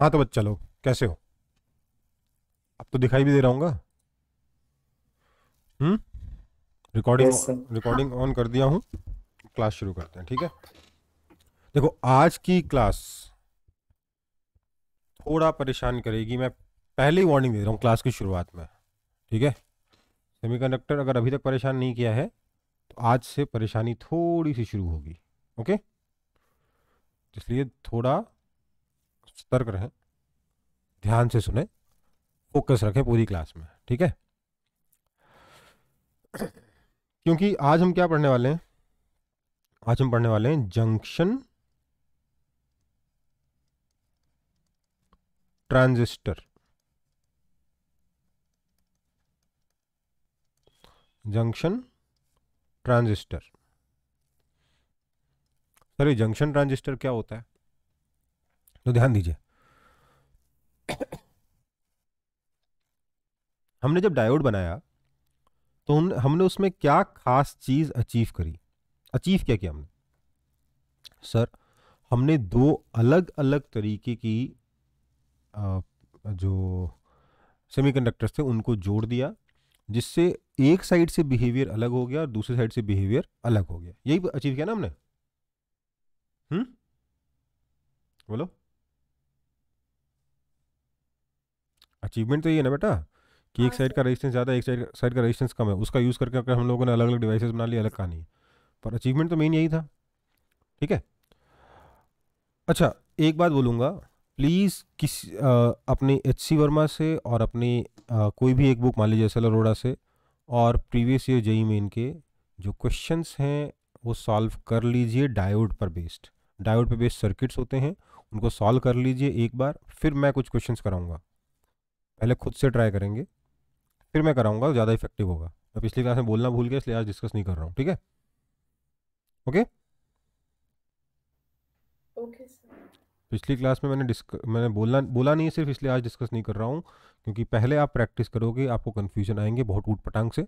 हाँ तो बच्चा लो कैसे हो अब तो दिखाई भी दे रहा हूँ रिकॉर्डिंग रिकॉर्डिंग ऑन कर दिया हूँ क्लास शुरू करते हैं ठीक है देखो आज की क्लास थोड़ा परेशान करेगी मैं पहले ही वार्निंग दे रहा हूँ क्लास की शुरुआत में ठीक है सेमीकंडक्टर अगर अभी तक परेशान नहीं किया है तो आज से परेशानी थोड़ी सी शुरू होगी ओके इसलिए थोड़ा सतर्क रहें ध्यान से सुने फोकस रखें पूरी क्लास में ठीक है क्योंकि आज हम क्या पढ़ने वाले हैं आज हम पढ़ने वाले हैं junction transistor junction transistor sir ये जंक्शन ट्रांजिस्टर क्या होता है तो ध्यान दीजिए हमने जब डायोड बनाया तो उन हमने उसमें क्या खास चीज़ अचीव करी अचीव क्या किया हमने सर हमने दो अलग अलग तरीके की जो सेमीकंडक्टर्स थे उनको जोड़ दिया जिससे एक साइड से बिहेवियर अलग हो गया और दूसरी साइड से बिहेवियर अलग हो गया यही अचीव किया ना हमने हम्म बोलो अचीवमेंट तो ये ना बेटा कि हाँ एक साइड का रेजिस्टेंस ज़्यादा एक साइड साइड का रेजिस्टेंस कम है उसका यूज़ करके अगर हम लोगों ने अलग अलग डिवाइसेस बना लिए अलग कहानी है पर अचीवमेंट तो मेन यही था ठीक है अच्छा एक बात बोलूँगा प्लीज़ किस आ, अपने एच सी वर्मा से और अपनी आ, कोई भी एक बुक मान लीजिए एस एल अरोड़ा से और प्रीवियस ईयर जई मेन के जो क्वेश्चंस हैं वो सॉल्व कर लीजिए डायोड पर बेस्ड डायोड पर बेस्ड सर्किट्स होते हैं उनको सॉल्व कर लीजिए एक बार फिर मैं कुछ क्वेश्चंस कराऊंगा पहले खुद से ट्राई करेंगे फिर मैं कराऊंगा ज़्यादा इफेक्टिव होगा मैं पिछली क्लास में बोलना भूल गया इसलिए आज डिस्कस नहीं कर रहा हूँ ठीक है ओके ओके पिछली क्लास में मैंने डिस्क मैंने बोलना बोला नहीं सिर्फ इसलिए आज डिस्कस नहीं कर रहा हूँ क्योंकि पहले आप प्रैक्टिस करोगे आपको कन्फ्यूजन आएंगे बहुत ऊट पटांग से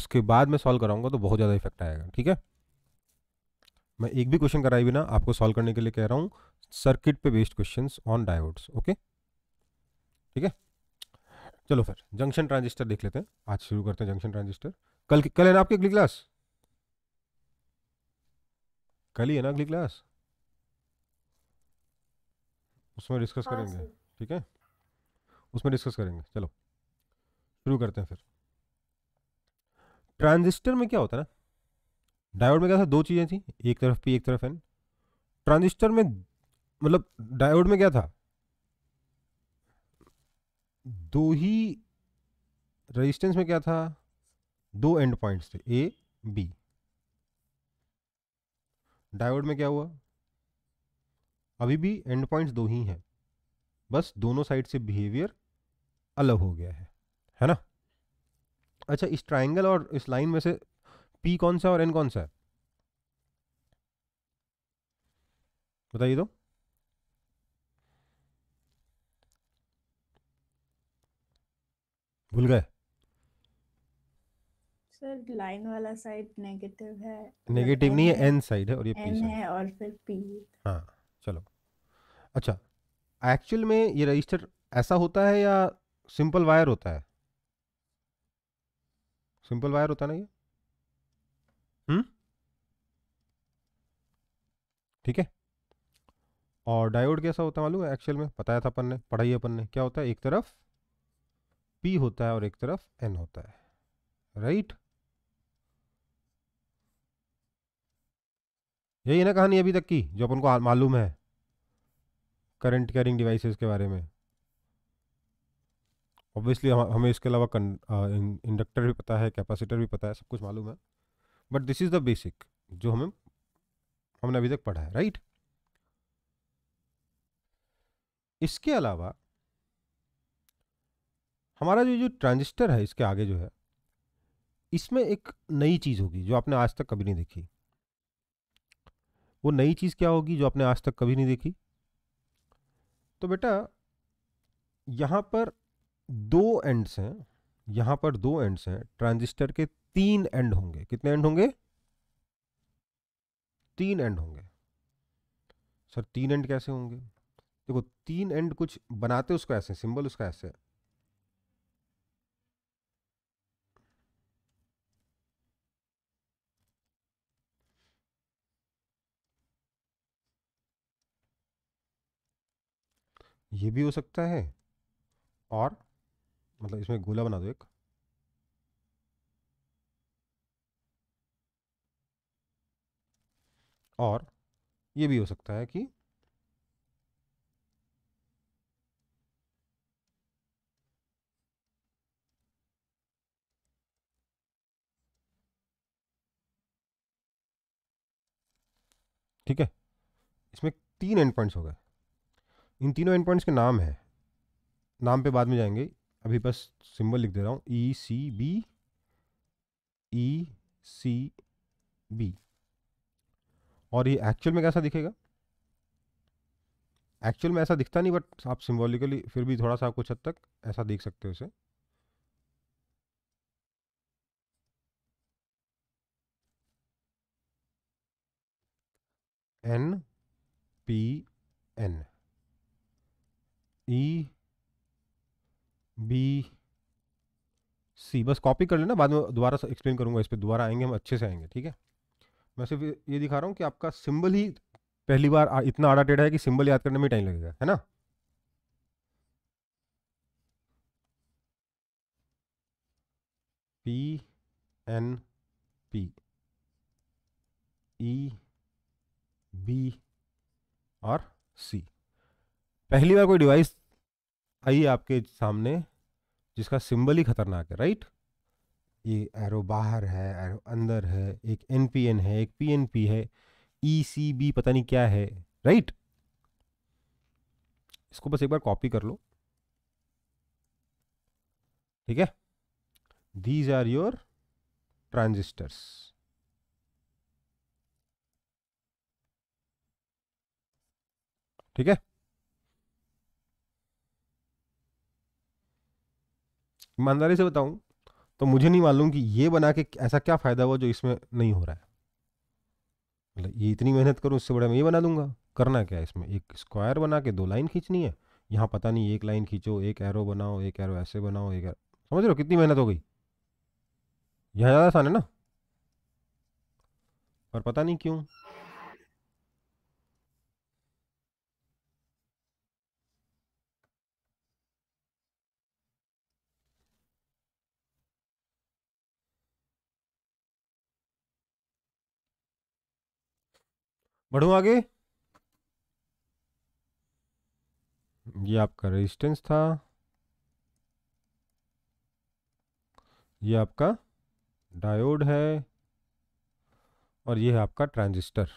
उसके बाद मैं सॉल्व कराऊंगा तो बहुत ज़्यादा इफेक्ट आएगा ठीक है मैं एक भी क्वेश्चन कराई बिना आपको सॉल्व करने के लिए कह रहा हूँ सर्किट पे based questions on diodes okay ठीक है चलो फिर जंक्शन ट्रांजिस्टर देख लेते हैं आज शुरू करते हैं जंक्शन ट्रांजिस्टर कल कल है ना आपकी अगली क्लास कल ही है ना अगली क्लास उसमें डिस्कस हाँ, करेंगे ठीक है उसमें डिस्कस करेंगे चलो शुरू करते हैं फिर ट्रांजिस्टर में क्या होता है ना डायोड में क्या था दो चीज़ें थी एक तरफ पी एक तरफ एन ट्रांजिस्टर में मतलब डायोड में क्या था दो ही रेजिस्टेंस में क्या था दो एंड पॉइंट्स थे ए बी डायोड में क्या हुआ अभी भी एंड पॉइंट्स दो ही हैं बस दोनों साइड से बिहेवियर अलग हो गया है है ना अच्छा इस ट्राइंगल और इस लाइन में से पी कौन सा और एन कौन सा है बताइए तो भूल गए सर लाइन वाला साइड नेगेटिव है मतलब नेगेटिव नहीं है एन साइड है और ये पी है और फिर पी हाँ चलो अच्छा एक्चुअल में ये रजिस्टर ऐसा होता है या सिंपल वायर होता है सिंपल वायर होता है ना ये हम्म ठीक है और डायोड कैसा होता है मालूम है एक्चुअल में बताया था अपन ने पढ़ाई अपन ने क्या होता है एक तरफ पी होता है और एक तरफ एन होता है राइट यही है ना कहानी अभी तक की जो अपन को मालूम है करंट कैरिंग डिवाइसेस के बारे में ऑब्वियसली हमें इसके अलावा इंडक्टर भी पता है कैपेसिटर भी पता है सब कुछ मालूम है but this is the basic जो हमें हमने अभी तक पढ़ा है राइट इसके अलावा हमारा जो जो ट्रांजिस्टर है इसके आगे जो है इसमें एक नई चीज़ होगी जो आपने आज तक कभी नहीं देखी वो नई चीज़ क्या होगी जो आपने आज तक कभी नहीं देखी तो बेटा यहाँ पर दो एंड्स हैं यहाँ पर दो एंड्स हैं ट्रांजिस्टर के तीन एंड होंगे कितने एंड होंगे तीन एंड होंगे सर तीन एंड कैसे होंगे देखो तीन एंड कुछ बनाते उसका ऐसे सिंबल उसका ऐसे है ये भी हो सकता है और मतलब इसमें गोला बना दो एक और ये भी हो सकता है कि ठीक है इसमें तीन एंड पॉइंट्स हो गए इन तीनों एंड पॉइंट्स के नाम है नाम पे बाद में जाएंगे अभी बस सिंबल लिख दे रहा हूँ ई C B E C B और ये एक्चुअल में कैसा दिखेगा एक्चुअल में ऐसा दिखता नहीं बट आप सिम्बोलिकली फिर भी थोड़ा सा कुछ हद तक ऐसा देख सकते हो इसे N P N E B C बस कॉपी कर लेना बाद में दोबारा एक्सप्लेन करूँगा इस पर दोबारा आएंगे हम अच्छे से आएंगे ठीक है मैं सिर्फ ये दिखा रहा हूँ कि आपका सिंबल ही पहली बार इतना आड़ा टेढ़ा है कि सिंबल याद करने में टाइम लगेगा है ना P N P E B और सी पहली बार कोई डिवाइस आइए आपके सामने जिसका सिंबल ही खतरनाक है राइट ये एरो बाहर है एरो अंदर है एक एन पी एन है एक पी एन पी है ई सी बी पता नहीं क्या है राइट इसको बस एक बार कॉपी कर लो ठीक है दीज आर योर ट्रांजिस्टर्स ठीक है ईमानदारी से बताऊं तो मुझे नहीं मालूम कि ये बना के ऐसा क्या फ़ायदा हुआ जो इसमें नहीं हो रहा है मतलब ये इतनी मेहनत करूँ उससे बड़ा मैं ये बना दूंगा करना क्या है इसमें एक स्क्वायर बना के दो लाइन खींचनी है यहाँ पता नहीं एक लाइन खींचो एक एरो बनाओ एक एरो ऐसे बनाओ एक एरो समझ रहे हो कितनी मेहनत हो गई यहाँ ज़्यादा आसान है ना पर पता नहीं क्यों बढ़ूँ आगे ये आपका रेजिस्टेंस था ये आपका डायोड है और ये है आपका ट्रांजिस्टर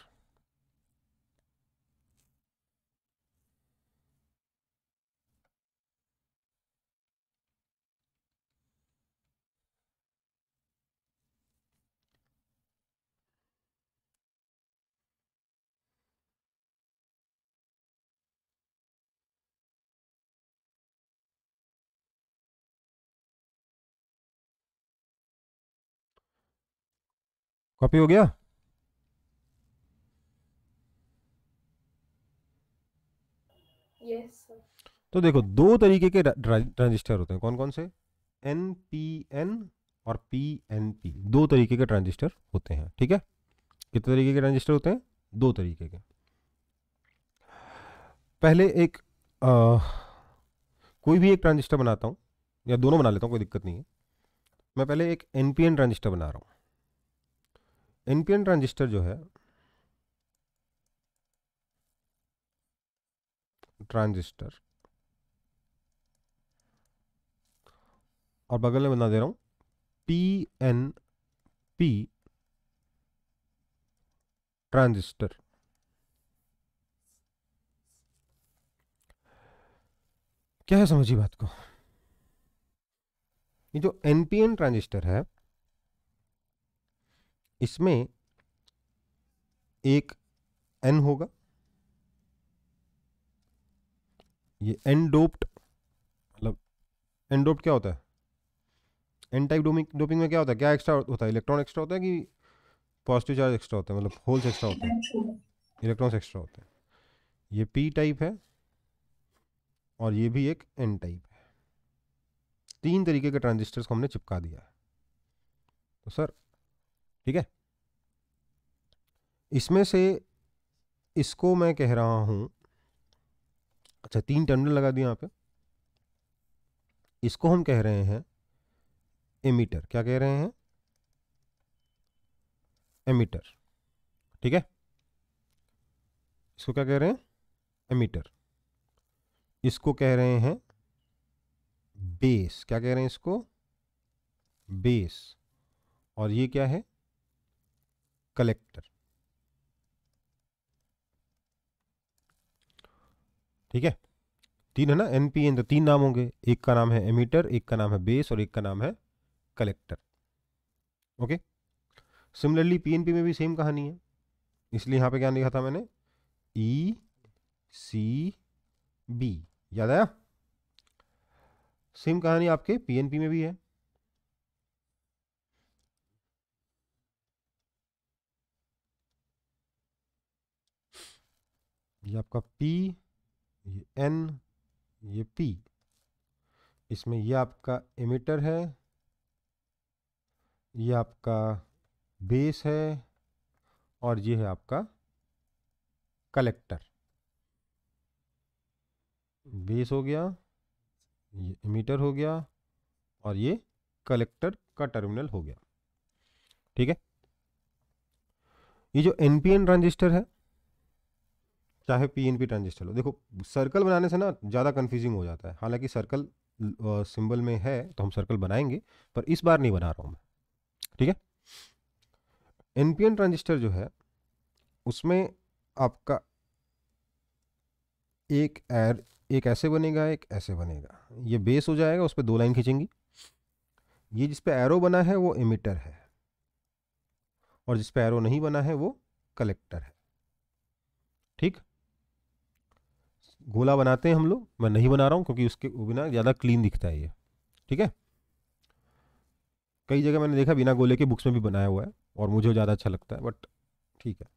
कॉपी हो गया yes, तो देखो दो तरीके के ट्रांजिस्टर होते हैं कौन कौन से एन पी एन और पी एन पी दो तरीके के ट्रांजिस्टर होते हैं ठीक है कितने तरीके के ट्रांजिस्टर होते हैं दो तरीके के पहले एक आ, कोई भी एक ट्रांजिस्टर बनाता हूँ या दोनों बना लेता हूँ कोई दिक्कत नहीं है मैं पहले एक एन पी एन ट्रांजिस्टर बना रहा हूँ एनपीएन ट्रांजिस्टर जो है ट्रांजिस्टर और बगल में बना दे रहा हूं पी एन पी ट्रांजिस्टर क्या है समझिए बात को ये जो एनपीएन ट्रांजिस्टर है इसमें एक एन होगा ये एन डोप्ड मतलब एन डोप्ड क्या होता है एन टाइप डोपिंग डोपिंग में क्या होता है क्या एक्स्ट्रा होता है इलेक्ट्रॉन एक्स्ट्रा होता है कि पॉजिटिव चार्ज एक्स्ट्रा होता है मतलब होल्स एक्स्ट्रा होते हैं इलेक्ट्रॉन्स एक्स्ट्रा होते हैं ये पी टाइप है और ये भी एक एन टाइप है तीन तरीके के ट्रांजिस्टर्स को हमने चिपका दिया है तो सर ठीक है इसमें से इसको मैं कह रहा हूं अच्छा तीन टर्मिनल लगा दिए यहाँ पे इसको हम कह रहे हैं एमीटर क्या कह रहे हैं एमीटर ठीक है इसको क्या कह रहे हैं एमीटर इसको कह रहे हैं बेस क्या कह रहे हैं इसको बेस और ये क्या है कलेक्टर ठीक है तीन है ना एनपीएन तो तीन नाम होंगे एक का नाम है एमिटर एक का नाम है बेस और एक का नाम है कलेक्टर ओके सिमिलरली पीएनपी में भी सेम कहानी है इसलिए यहां पे क्या लिखा था मैंने ई सी बी याद आया सेम कहानी आपके पीएनपी में भी है ये आपका P ये N ये P इसमें ये आपका एमिटर है ये आपका बेस है और ये है आपका कलेक्टर बेस हो गया ये एमिटर हो गया और ये कलेक्टर का टर्मिनल हो गया ठीक है ये जो एनपीएन ट्रांजिस्टर है चाहे पी एन पी ट्रांजिस्टर लो देखो सर्कल बनाने से ना ज़्यादा कन्फ्यूजिंग हो जाता है हालांकि सर्कल सिंबल में है तो हम सर्कल बनाएंगे पर इस बार नहीं बना रहा हूँ मैं ठीक है एनपीएन ट्रांजिस्टर जो है उसमें आपका एक एर एक ऐसे बनेगा एक ऐसे बनेगा ये बेस हो जाएगा उस पर दो लाइन खींचेंगी ये जिस पे एरो बना है वो इमिटर है और जिस पे एरो नहीं बना है वो कलेक्टर है ठीक गोला बनाते हैं हम लोग मैं नहीं बना रहा हूँ क्योंकि उसके बिना ज़्यादा क्लीन दिखता है ये ठीक है कई जगह मैंने देखा बिना गोले के बुक्स में भी बनाया हुआ है और मुझे ज़्यादा अच्छा लगता है बट ठीक है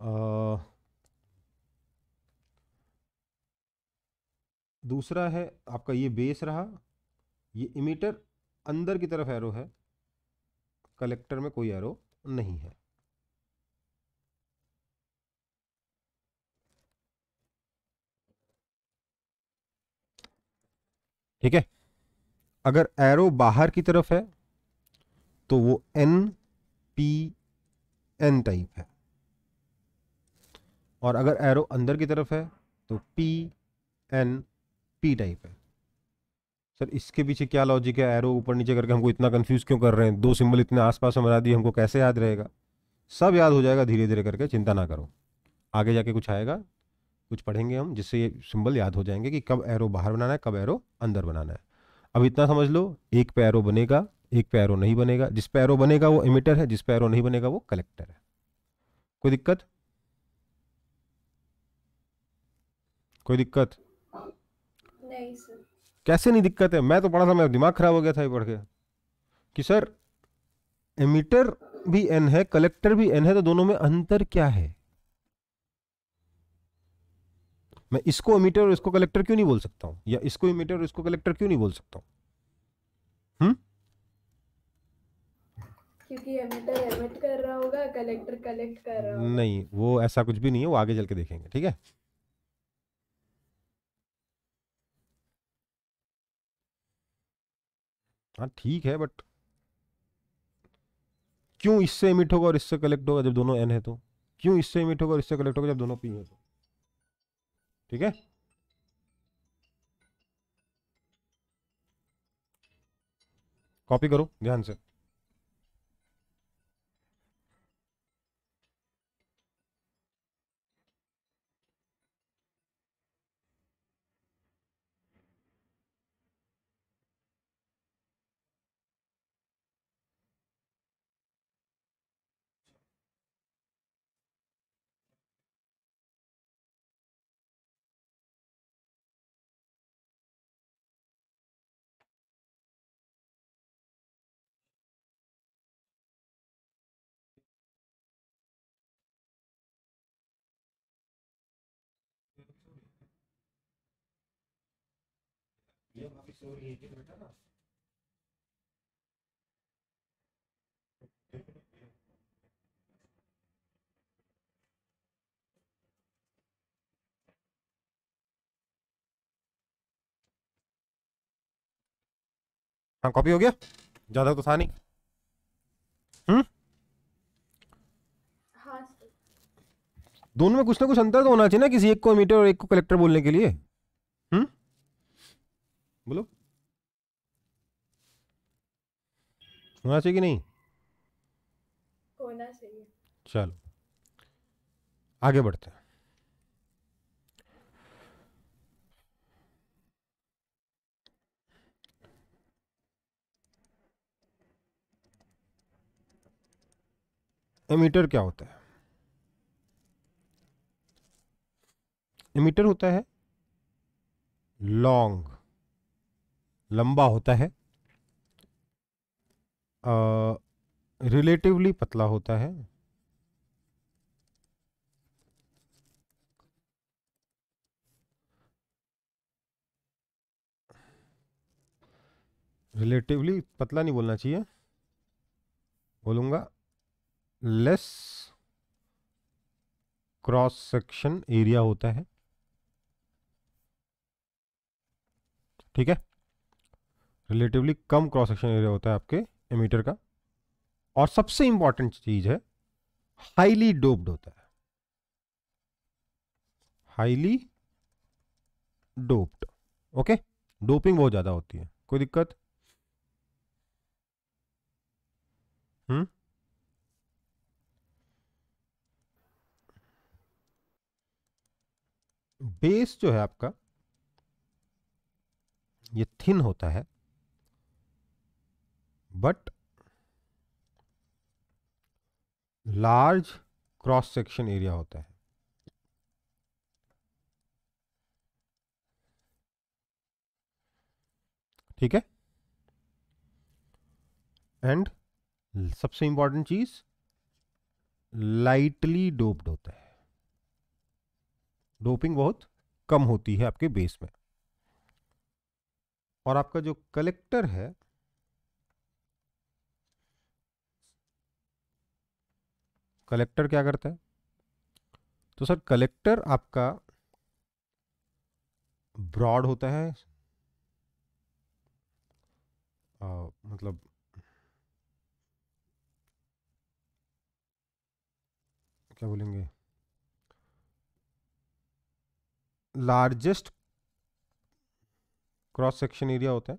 आ, दूसरा है आपका ये बेस रहा ये इमीटर अंदर की तरफ एरो है कलेक्टर में कोई एरो नहीं है ठीक है अगर एरो बाहर की तरफ है तो वो एन पी एन टाइप है और अगर एरो अंदर की तरफ है तो पी एन पी टाइप है सर इसके पीछे क्या लॉजिक है एरो ऊपर नीचे करके हमको इतना कंफ्यूज क्यों कर रहे हैं दो सिंबल इतने आसपास पास बना दिए हमको कैसे याद रहेगा सब याद हो जाएगा धीरे धीरे करके चिंता ना करो आगे जाके कुछ आएगा कुछ पढ़ेंगे हम जिससे ये सिंबल याद हो जाएंगे कि कब एरो बाहर बनाना है कब एरो अंदर बनाना है अब इतना समझ लो एक पे एरो बनेगा एक पे एरो नहीं बनेगा जिस पे एरो बनेगा वो इमिटर है जिस पे एरो नहीं बनेगा वो कलेक्टर है कोई दिक्कत कोई दिक्कत नहीं सर कैसे नहीं दिक्कत है मैं तो पढ़ा था मेरा दिमाग खराब हो गया था ये पढ़ के कि सर एमिटर भी एन है कलेक्टर भी एन है तो दोनों में अंतर क्या है मैं इसको इमीटर और इसको कलेक्टर क्यों नहीं बोल सकता हूँ या इसको इमीटर और इसको कलेक्टर क्यों नहीं बोल सकता हूं हम्म क्योंकि एमिटर एमिट कर रहा होगा कलेक्टर कलेक्ट कर रहा होगा नहीं वो ऐसा कुछ भी नहीं है वो आगे चल के देखेंगे ठीक है हाँ ठीक है बट क्यों इससे इमिट होगा और इससे कलेक्ट होगा जब दोनों एन है तो क्यों इससे इमिट होगा और इससे कलेक्ट होगा जब दोनों पी है तो ठीक है कॉपी करो ध्यान से तो हाँ कॉपी हो गया ज़्यादा तो था नहीं हम्म हाँ दोनों में कुछ ना कुछ अंतर तो होना चाहिए ना किसी एक को मीटर और एक को कलेक्टर बोलने के लिए हम्म बोलो होना चाहिए कि नहीं होना चाहिए चलो आगे बढ़ते हैं एमीटर क्या होता है एमीटर होता है लॉन्ग लंबा होता है रिलेटिवली पतला होता है रिलेटिवली पतला नहीं बोलना चाहिए बोलूँगा लेस क्रॉस सेक्शन एरिया होता है ठीक है रिलेटिवली कम क्रॉस सेक्शन एरिया होता है आपके एमीटर का और सबसे इंपॉर्टेंट चीज है हाईली डोप्ड होता है हाईली डोप्ड ओके डोपिंग बहुत ज्यादा होती है कोई दिक्कत हम्म बेस जो है आपका ये थिन होता है but large cross section area होता है ठीक है एंड सबसे इंपॉर्टेंट चीज लाइटली डोप्ड होता है डोपिंग बहुत कम होती है आपके बेस में और आपका जो कलेक्टर है कलेक्टर क्या करता है तो सर कलेक्टर आपका ब्रॉड होता है आ, मतलब क्या बोलेंगे लार्जेस्ट क्रॉस सेक्शन एरिया होता है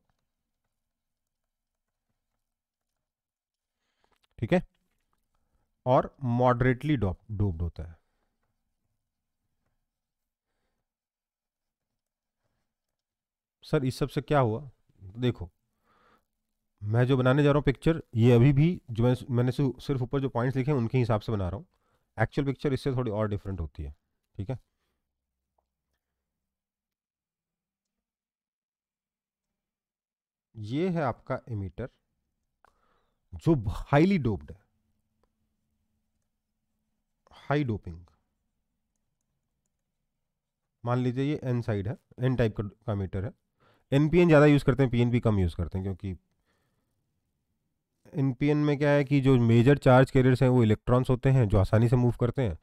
ठीक है और मॉडरेटली डोप्ड होता है सर इस सब से क्या हुआ देखो मैं जो बनाने जा रहा हूँ पिक्चर ये अभी भी जो मैं मैंने सिर्फ ऊपर जो पॉइंट्स लिखे हैं उनके हिसाब से बना रहा हूँ एक्चुअल पिक्चर इससे थोड़ी और डिफरेंट होती है ठीक है ये है आपका इमीटर जो हाईली डोब्ड है हाई डोपिंग मान लीजिए ये एन साइड है एन टाइप का, का मीटर है एन पी एन ज़्यादा यूज़ करते हैं पी एन पी कम यूज़ करते हैं क्योंकि एन पी एन में क्या है कि जो मेजर चार्ज कैरियर्स हैं वो इलेक्ट्रॉन्स होते हैं जो आसानी से मूव करते हैं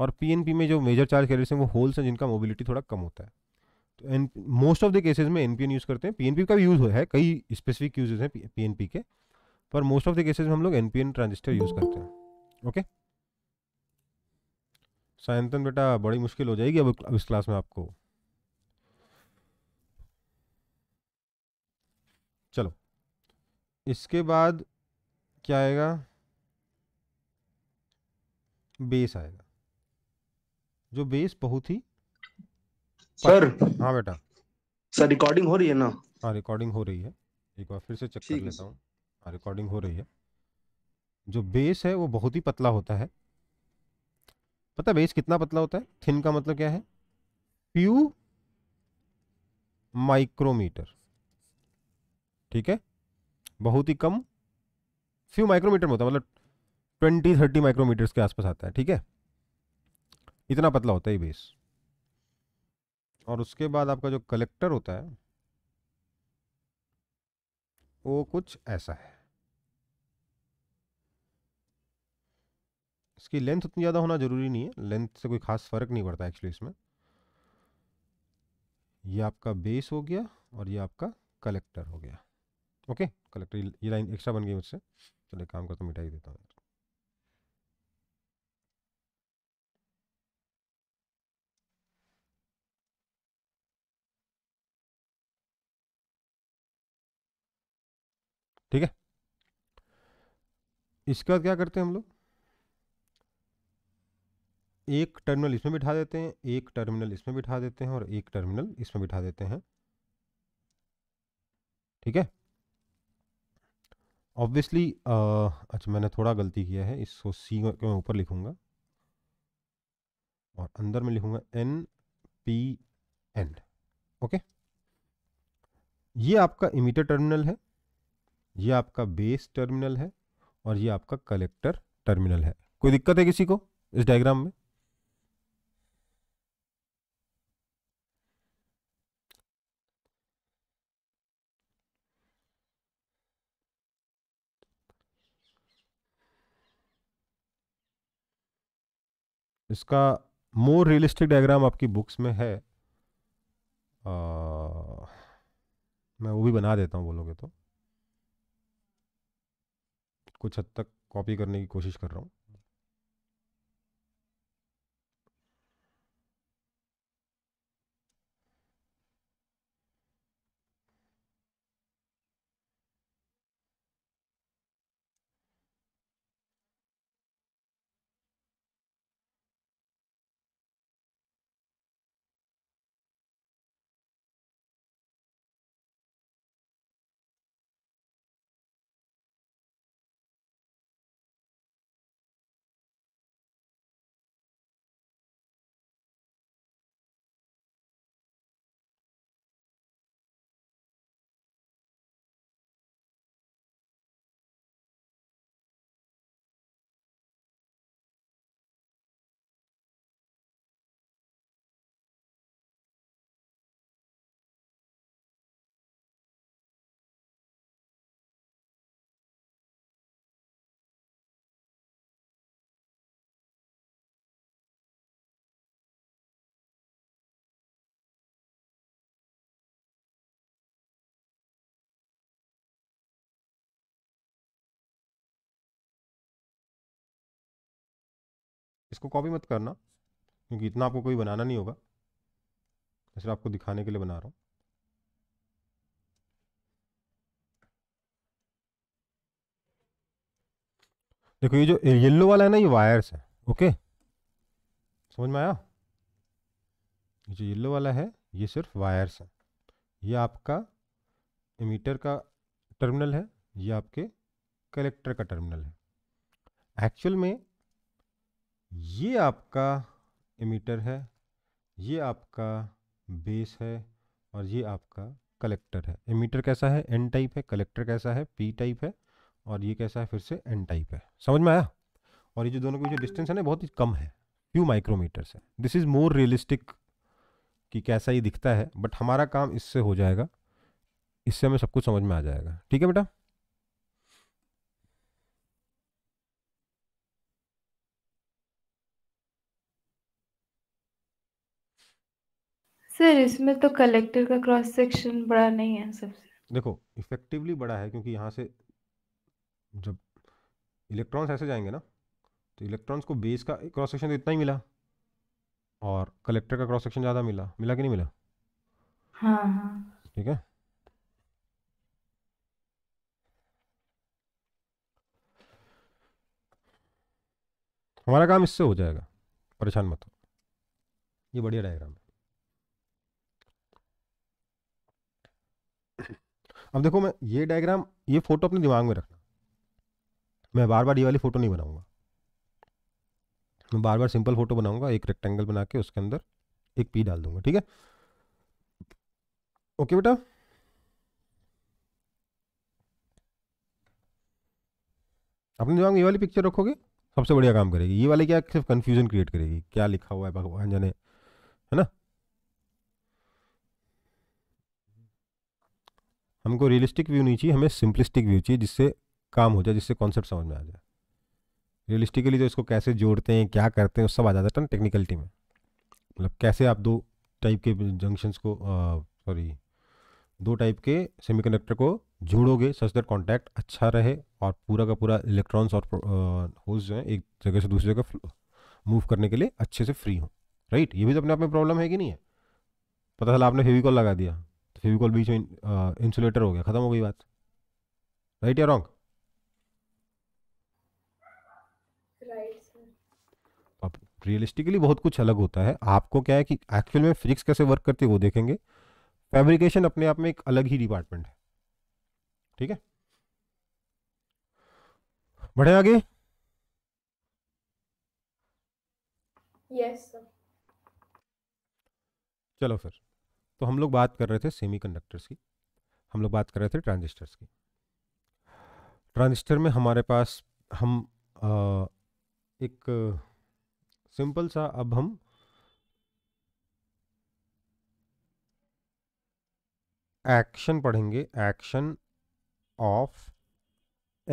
और पी एन पी में जो मेजर चार्ज कैरियर्स हैं वो होल्स हैं जिनका मोबिलिटी थोड़ा कम होता है तो N most of the cases में एन पी एन यूज़ करते हैं पी एन पी का भी यूज़ है कई स्पेसिफिक यूजेज हैं पी एन पी के पर मोस्ट ऑफ द केसेज में हम लोग N P N transistor use करते हैं ओके okay? सायंतन बेटा बड़ी मुश्किल हो जाएगी अब अब इस क्लास में आपको चलो इसके बाद क्या आएगा बेस आएगा जो बेस बहुत ही सर हाँ बेटा सर रिकॉर्डिंग हो रही है ना हाँ रिकॉर्डिंग हो रही है एक बार फिर से चेक कर लेता हूँ हाँ रिकॉर्डिंग हो रही है जो बेस है वो बहुत ही पतला होता है पता है बेस कितना पतला होता है थिन का मतलब क्या है फ्यू माइक्रोमीटर ठीक है बहुत ही कम फ्यू माइक्रोमीटर में होता है मतलब ट्वेंटी थर्टी माइक्रोमीटर्स के आसपास आता है ठीक है इतना पतला होता है ये बेस और उसके बाद आपका जो कलेक्टर होता है वो कुछ ऐसा है इसकी लेंथ उतनी ज़्यादा होना ज़रूरी नहीं है लेंथ से कोई ख़ास फ़र्क नहीं पड़ता एक्चुअली इसमें ये आपका बेस हो गया और ये आपका कलेक्टर हो गया ओके कलेक्टर ये लाइन एक्स्ट्रा बन गई मुझसे चलो काम करता हूँ मिटाई देता हूँ ठीक है इसके बाद क्या करते हैं हम लोग एक टर्मिनल इसमें बिठा देते हैं एक टर्मिनल इसमें बिठा देते हैं और एक टर्मिनल इसमें बिठा देते हैं ठीक है ऑब्वियसली अच्छा मैंने थोड़ा गलती किया है इसको सी को मैं ऊपर लिखूंगा और अंदर में लिखूँगा एन पी एन ओके ये आपका इमीटर टर्मिनल है ये आपका बेस टर्मिनल है और ये आपका कलेक्टर टर्मिनल है कोई दिक्कत है किसी को इस डायग्राम में इसका मोर रियलिस्टिक डायग्राम आपकी बुक्स में है आ, मैं वो भी बना देता हूँ बोलोगे तो कुछ हद तक कॉपी करने की कोशिश कर रहा हूँ इसको कॉपी मत करना क्योंकि इतना आपको कोई बनाना नहीं होगा मैं सिर्फ आपको दिखाने के लिए बना रहा हूँ देखो ये जो येल्लो वाला है ना ये वायर्स है ओके समझ में आया ये जो येल्लो वाला है ये सिर्फ वायर्स है ये आपका मीटर का टर्मिनल है ये आपके कलेक्टर का टर्मिनल है एक्चुअल में ये आपका इमीटर है ये आपका बेस है और ये आपका कलेक्टर है इमीटर कैसा है एन टाइप है कलेक्टर कैसा है पी टाइप है और ये कैसा है फिर से एन टाइप है समझ में आया और ये जो दोनों के जो डिस्टेंस है ना बहुत ही कम है फ्यू माइक्रोमीटर्स है दिस इज़ मोर रियलिस्टिक कि कैसा ये दिखता है बट हमारा काम इससे हो जाएगा इससे हमें सब कुछ समझ में आ जाएगा ठीक है बेटा सर इसमें तो कलेक्टर का क्रॉस सेक्शन बड़ा नहीं है सबसे देखो इफेक्टिवली बड़ा है क्योंकि यहाँ से जब इलेक्ट्रॉन्स ऐसे जाएंगे ना तो इलेक्ट्रॉन्स को बेस का क्रॉस सेक्शन तो इतना ही मिला और कलेक्टर का क्रॉस सेक्शन ज़्यादा मिला मिला कि नहीं मिला हाँ हाँ ठीक है हमारा काम इससे हो जाएगा परेशान मत हो ये बढ़िया डायग्राम है अब देखो मैं ये डायग्राम ये फोटो अपने दिमाग में रखना मैं बार बार ये वाली फ़ोटो नहीं बनाऊंगा मैं बार बार सिंपल फ़ोटो बनाऊंगा एक रेक्टेंगल बना के उसके अंदर एक पी डाल दूंगा ठीक है ओके बेटा अपने दिमाग में ये वाली पिक्चर रखोगे सबसे बढ़िया काम करेगी ये वाली क्या सिर्फ कन्फ्यूजन क्रिएट करेगी क्या लिखा हुआ है भगवान जाने है ना हमको रियलिस्टिक व्यू नहीं चाहिए हमें सिंपलिस्टिक व्यू चाहिए जिससे काम हो जाए जिससे कॉन्सेप्ट समझ में आ जाए रियलिस्टिकली तो इसको कैसे जोड़ते हैं क्या करते हैं सब आ जाता है ना टेक्निकलिटी में मतलब कैसे आप दो टाइप के जंक्शंस को सॉरी दो टाइप के सेमीकंडक्टर को जोड़ोगे सच दैट कॉन्टैक्ट अच्छा रहे और पूरा का पूरा इलेक्ट्रॉन्स और होल्स जो हैं एक जगह से दूसरी जगह मूव करने के लिए अच्छे से फ्री हो राइट ये भी तो अपने आप में प्रॉब्लम है कि नहीं है पता चला आपने कॉल लगा दिया तो फेविकॉल बीच में इंसुलेटर हो गया ख़त्म हो गई बात राइट या रॉन्ग अब रियलिस्टिकली बहुत कुछ अलग होता है आपको क्या है कि एक्चुअल में फिजिक्स कैसे वर्क करती है वो देखेंगे फैब्रिकेशन अपने आप में एक अलग ही डिपार्टमेंट है ठीक है बढ़े आगे यस yes, सर चलो फिर तो हम लोग बात कर रहे थे सेमी की हम लोग बात कर रहे थे ट्रांजिस्टर्स की ट्रांजिस्टर में हमारे पास हम आ, एक सिंपल सा अब हम एक्शन पढ़ेंगे action of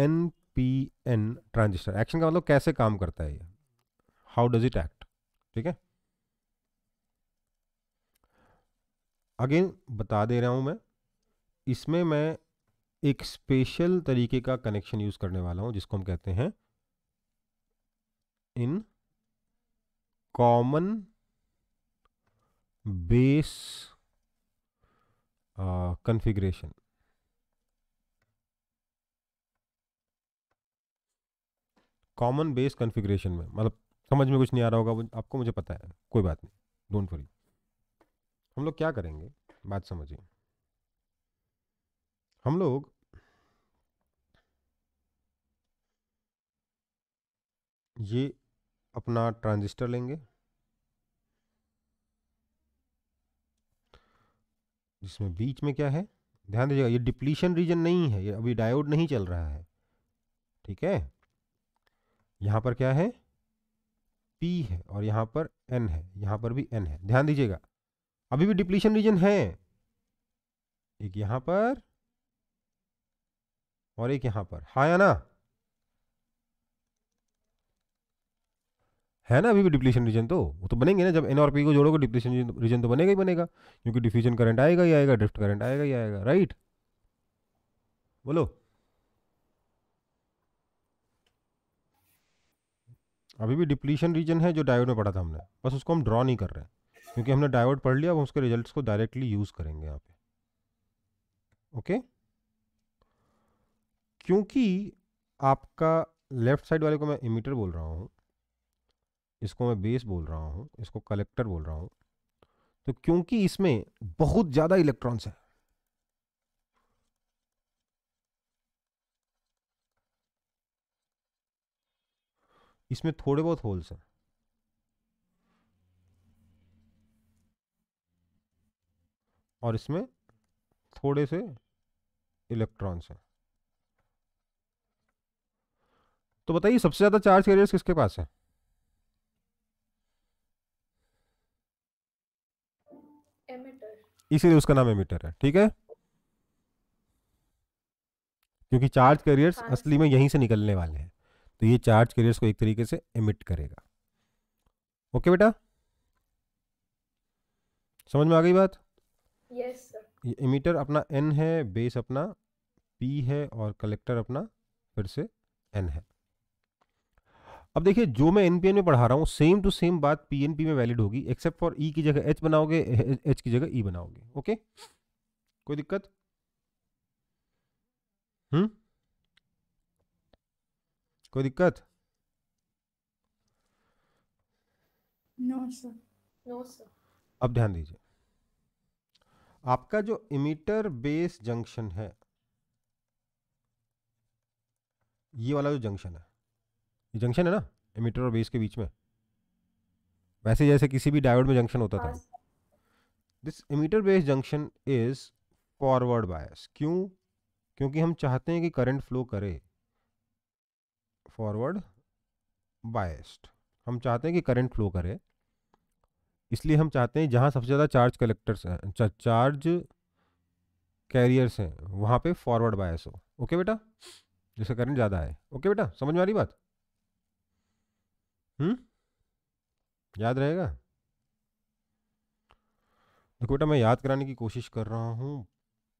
N P N transistor action का मतलब कैसे काम करता है ये हाउ डज इट एक्ट ठीक है अगेन बता दे रहा हूँ मैं इसमें मैं एक स्पेशल तरीके का कनेक्शन यूज़ करने वाला हूँ जिसको हम कहते हैं in common base configuration common base configuration में मतलब समझ में कुछ नहीं आ रहा होगा आपको मुझे पता है कोई बात नहीं डोंट वरी हम लोग क्या करेंगे बात समझिए हम लोग ये अपना ट्रांजिस्टर लेंगे जिसमें बीच में क्या है ध्यान दीजिएगा ये डिप्लीशन रीजन नहीं है ये अभी डायोड नहीं चल रहा है ठीक है यहाँ पर क्या है पी है और यहाँ पर एन है यहाँ पर भी एन है ध्यान दीजिएगा अभी भी डिप्लीशन रीजन है एक यहां पर और एक यहां पर हा या ना है ना अभी भी डिप्लीशन रीजन तो वो तो बनेंगे ना जब एन को जोड़ोगे डिप्लीशन रीजन तो, तो बनेगा ही बनेगा क्योंकि डिफ्यूजन करंट आएगा ही आएगा ड्रिफ्ट करंट आएगा ही आएगा राइट बोलो अभी भी डिप्लीशन रीजन है जो डायोड में पढ़ा था हमने बस उसको हम ड्रॉ नहीं कर रहे हैं क्योंकि हमने डायोड पढ़ लिया अब उसके रिजल्ट्स को डायरेक्टली यूज़ करेंगे यहाँ पे ओके क्योंकि आपका लेफ्ट साइड वाले को मैं इमीटर बोल रहा हूँ इसको मैं बेस बोल रहा हूँ इसको कलेक्टर बोल रहा हूँ तो क्योंकि इसमें बहुत ज़्यादा इलेक्ट्रॉन्स हैं इसमें थोड़े बहुत होल्स हैं और इसमें थोड़े से इलेक्ट्रॉन्स हैं तो बताइए सबसे ज़्यादा चार्ज कैरियर्स किसके पास है इसीलिए उसका नाम एमिटर है ठीक है क्योंकि चार्ज हाँ, कैरियर्स असली में हाँ। यहीं से निकलने वाले हैं तो ये चार्ज कैरियर्स को एक तरीके से एमिट करेगा ओके बेटा समझ में आ गई बात यस इमीटर अपना एन है बेस अपना पी है और कलेक्टर अपना फिर से एन है अब देखिए जो मैं एनपीएन में पढ़ा रहा हूँ सेम टू सेम बात पीएनपी में वैलिड होगी एक्सेप्ट फॉर ई की जगह एच बनाओगे एच की जगह ई e बनाओगे ओके कोई दिक्कत हम्म कोई दिक्कत नो सर नो सर अब ध्यान दीजिए आपका जो इमीटर बेस जंक्शन है ये वाला जो जंक्शन है ये जंक्शन है ना इमीटर और बेस के बीच में वैसे जैसे किसी भी डायोड में जंक्शन होता था this emitter base junction is forward bias क्यों क्योंकि हम चाहते हैं कि करंट फ्लो करे फॉरवर्ड बायस्ड हम चाहते हैं कि करंट फ्लो करे इसलिए हम चाहते हैं जहाँ सबसे ज़्यादा चार्ज कलेक्टर्स हैं चार्ज कैरियर्स हैं वहाँ पे फॉरवर्ड बायस हो ओके बेटा जैसे करंट ज़्यादा है ओके बेटा समझ में आ रही बात हम्म याद रहेगा देखो बेटा मैं याद कराने की कोशिश कर रहा हूँ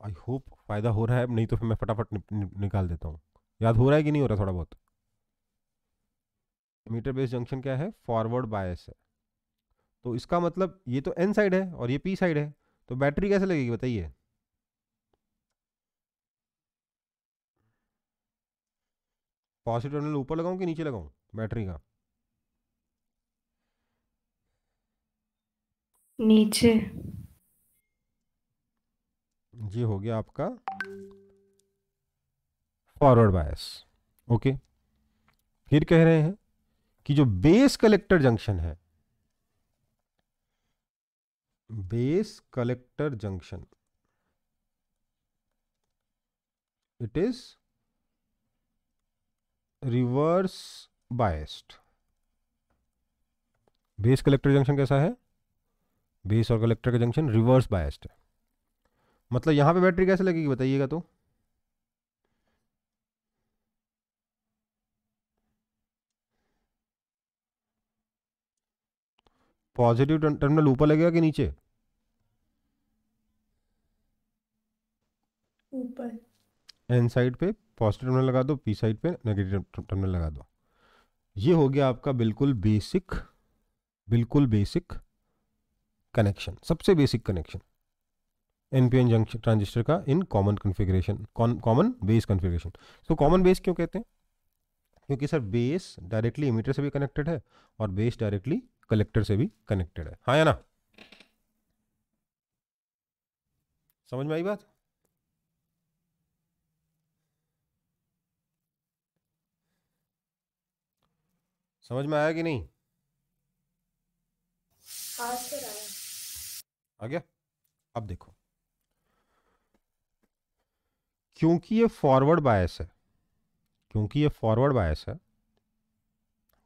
आई होप फ़ायदा हो रहा है नहीं तो फिर मैं फटाफट नि, नि, निकाल देता हूँ याद हो रहा है कि नहीं हो रहा थोड़ा बहुत मीटर बेस जंक्शन क्या है फॉरवर्ड बायस है तो इसका मतलब ये तो एन साइड है और ये पी साइड है तो बैटरी कैसे लगेगी बताइए पॉजिटिव टर्मिनल ऊपर लगाऊं कि नीचे लगाऊं बैटरी का नीचे ये हो गया आपका फॉरवर्ड बायस ओके फिर कह रहे हैं कि जो बेस कलेक्टर जंक्शन है base collector junction it is reverse biased base collector junction कैसा है बेस और कलेक्टर का जंक्शन रिवर्स बायस्ड है मतलब यहाँ पे बैटरी कैसे लगेगी बताइएगा तो पॉजिटिव टर्मिनल ऊपर लगेगा कि नीचे ऊपर एन साइड पे पॉजिटिव टर्मिनल लगा दो पी साइड पे नेगेटिव टर्मिनल लगा दो ये हो गया आपका बिल्कुल बेसिक बिल्कुल बेसिक कनेक्शन सबसे basic connection NPN junction transistor का in common configuration common base configuration so common base क्यों कहते हैं क्योंकि सर बेस डायरेक्टली इमीटर से भी कनेक्टेड है और बेस डायरेक्टली कलेक्टर से भी कनेक्टेड है हाँ या ना समझ में आई बात समझ में आया कि नहीं आ गया अब देखो क्योंकि ये फॉरवर्ड बायस है क्योंकि ये फॉरवर्ड बायस है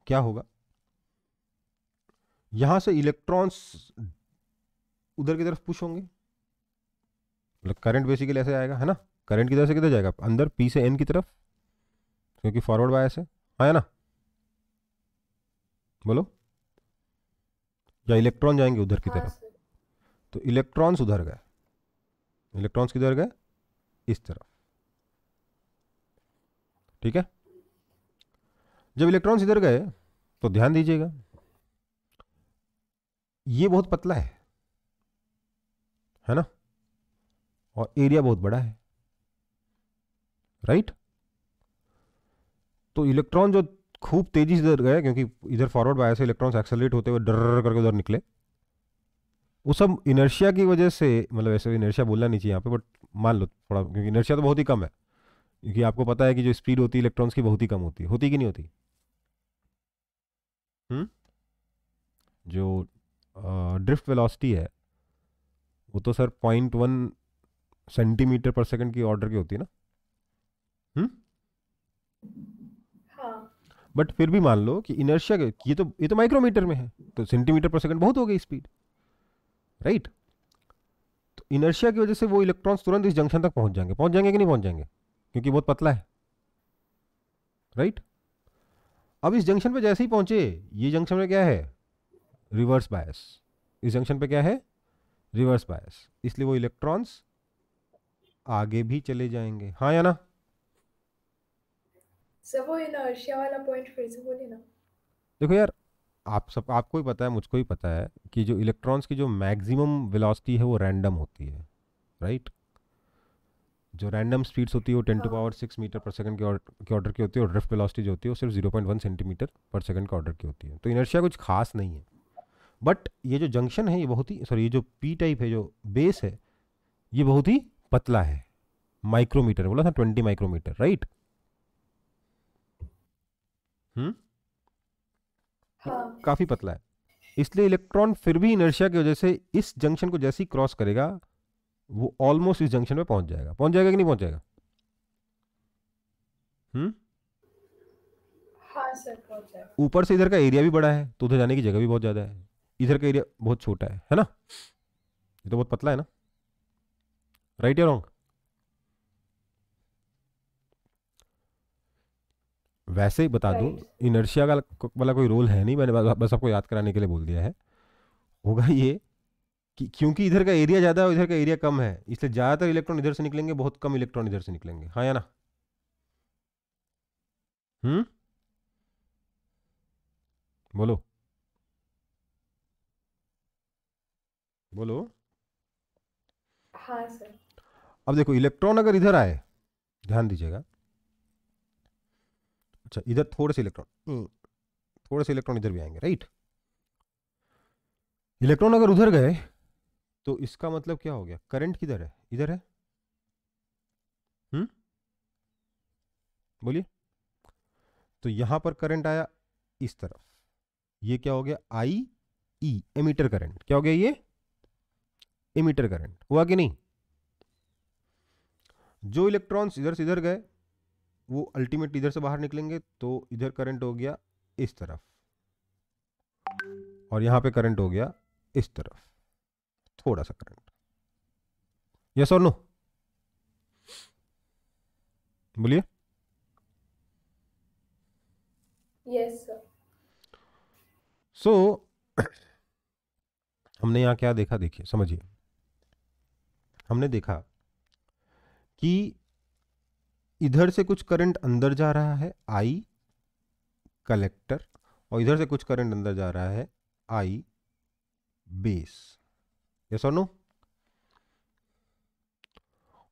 क्या होगा यहां से इलेक्ट्रॉन्स उधर की तरफ पुश होंगे मतलब करंट बेसिकली ऐसे आएगा है ना करंट की तरफ से किधर जाएगा अंदर पी से एन की तरफ क्योंकि फॉरवर्ड बायस है हाँ है ना बोलो या इलेक्ट्रॉन जाएंगे उधर की हाँ तरफ तो इलेक्ट्रॉन्स उधर गए इलेक्ट्रॉन्स किधर गए इस तरफ ठीक है जब इलेक्ट्रॉन्स इधर गए तो ध्यान दीजिएगा ये बहुत पतला है है ना और एरिया बहुत बड़ा है राइट तो इलेक्ट्रॉन जो खूब तेजी से इधर गए क्योंकि इधर फॉरवर्ड बायस से इलेक्ट्रॉन्स एक्सेलरेट होते हुए डर करके उधर निकले वो सब इनर्शिया की वजह से मतलब ऐसे इनर्शिया बोलना नहीं चाहिए यहाँ पे बट मान लो थोड़ा क्योंकि इनर्शिया तो बहुत ही कम है क्योंकि आपको पता है कि जो स्पीड होती है इलेक्ट्रॉन्स की बहुत ही कम होती है होती कि नहीं होती हुँ? हम्म? जो ड्रिफ्ट वेलोसिटी है वो तो सर पॉइंट वन सेंटीमीटर पर सेकंड की ऑर्डर की होती है ना हम्म बट हाँ। फिर भी मान लो कि इनर्शिया ये तो ये तो माइक्रोमीटर में है तो सेंटीमीटर पर सेकंड बहुत हो गई स्पीड राइट तो इनर्शिया की वजह से वो इलेक्ट्रॉन्स तुरंत इस जंक्शन तक पहुंच जाएंगे पहुंच जाएंगे कि नहीं पहुंच जाएंगे क्योंकि बहुत पतला है राइट अब इस जंक्शन पर जैसे ही पहुंचे ये जंक्शन में क्या है रिवर्स बायस इस जंक्शन पे क्या है रिवर्स बायस इसलिए वो इलेक्ट्रॉन्स आगे भी चले जाएंगे हाँ या ना सर वो इनर्शिया वाला पॉइंट फिर से बोलिए ना देखो यार आप सब आपको ही पता है मुझको ही पता है कि जो इलेक्ट्रॉन्स की जो मैक्सिमम वेलोसिटी है वो रैंडम होती है राइट जो रैंडम स्पीड्स होती है वो टेन टू हाँ। पावर सिक्स मीटर पर सेकंड के ऑर्डर की होती है और ड्रिफ्ट वेलोसिटी जो होती है वो सिर्फ जीरो पॉइंट वन सेंटीमीटर पर सेकंड के ऑर्डर की होती है तो इनर्शिया कुछ खास नहीं है बट ये जो जंक्शन है ये बहुत ही सॉरी ये जो पी टाइप है जो बेस है ये बहुत ही पतला है माइक्रोमीटर बोला था ट्वेंटी माइक्रोमीटर राइट हम्म हाँ। काफी पतला है इसलिए इलेक्ट्रॉन फिर भी इनर्शिया की वजह से इस जंक्शन को जैसे ही क्रॉस करेगा वो ऑलमोस्ट इस जंक्शन में पहुंच जाएगा पहुंच जाएगा कि नहीं पहुंच जाएगा हम्म हाँ ऊपर से इधर का एरिया भी बड़ा है तो उधर जाने की जगह भी बहुत ज्यादा है इधर का एरिया बहुत छोटा है है ना ये तो बहुत पतला है ना राइट या रॉन्ग वैसे ही बता दूं इनर्शिया का वाला कोई रोल है नहीं मैंने बस आपको याद कराने के लिए बोल दिया है होगा ये कि क्योंकि इधर का एरिया ज़्यादा है इधर का एरिया कम है इसलिए ज़्यादातर इलेक्ट्रॉन इधर से निकलेंगे बहुत कम इलेक्ट्रॉन इधर से निकलेंगे हाँ या ना हम्म बोलो बोलो हाँ सर अब देखो इलेक्ट्रॉन अगर इधर आए ध्यान दीजिएगा अच्छा इधर थोड़े से इलेक्ट्रॉन हम्म, थोड़े से इलेक्ट्रॉन इधर भी आएंगे राइट इलेक्ट्रॉन अगर उधर गए तो इसका मतलब क्या हो गया करंट किधर है इधर है हम्म बोलिए तो यहां पर करंट आया इस तरफ ये क्या हो गया I E e, emitter current क्या हो गया ये इमीटर करंट हुआ कि नहीं जो इलेक्ट्रॉन्स इधर से इधर गए वो अल्टीमेट इधर से बाहर निकलेंगे तो इधर करंट हो गया इस तरफ और यहां पे करंट हो गया इस तरफ थोड़ा सा करंट यस और नो बोलिए यस सो हमने यहां क्या देखा देखिए समझिए हमने देखा कि इधर से कुछ करंट अंदर जा रहा है आई कलेक्टर और इधर से कुछ करंट अंदर जा रहा है आई बेस यस और नो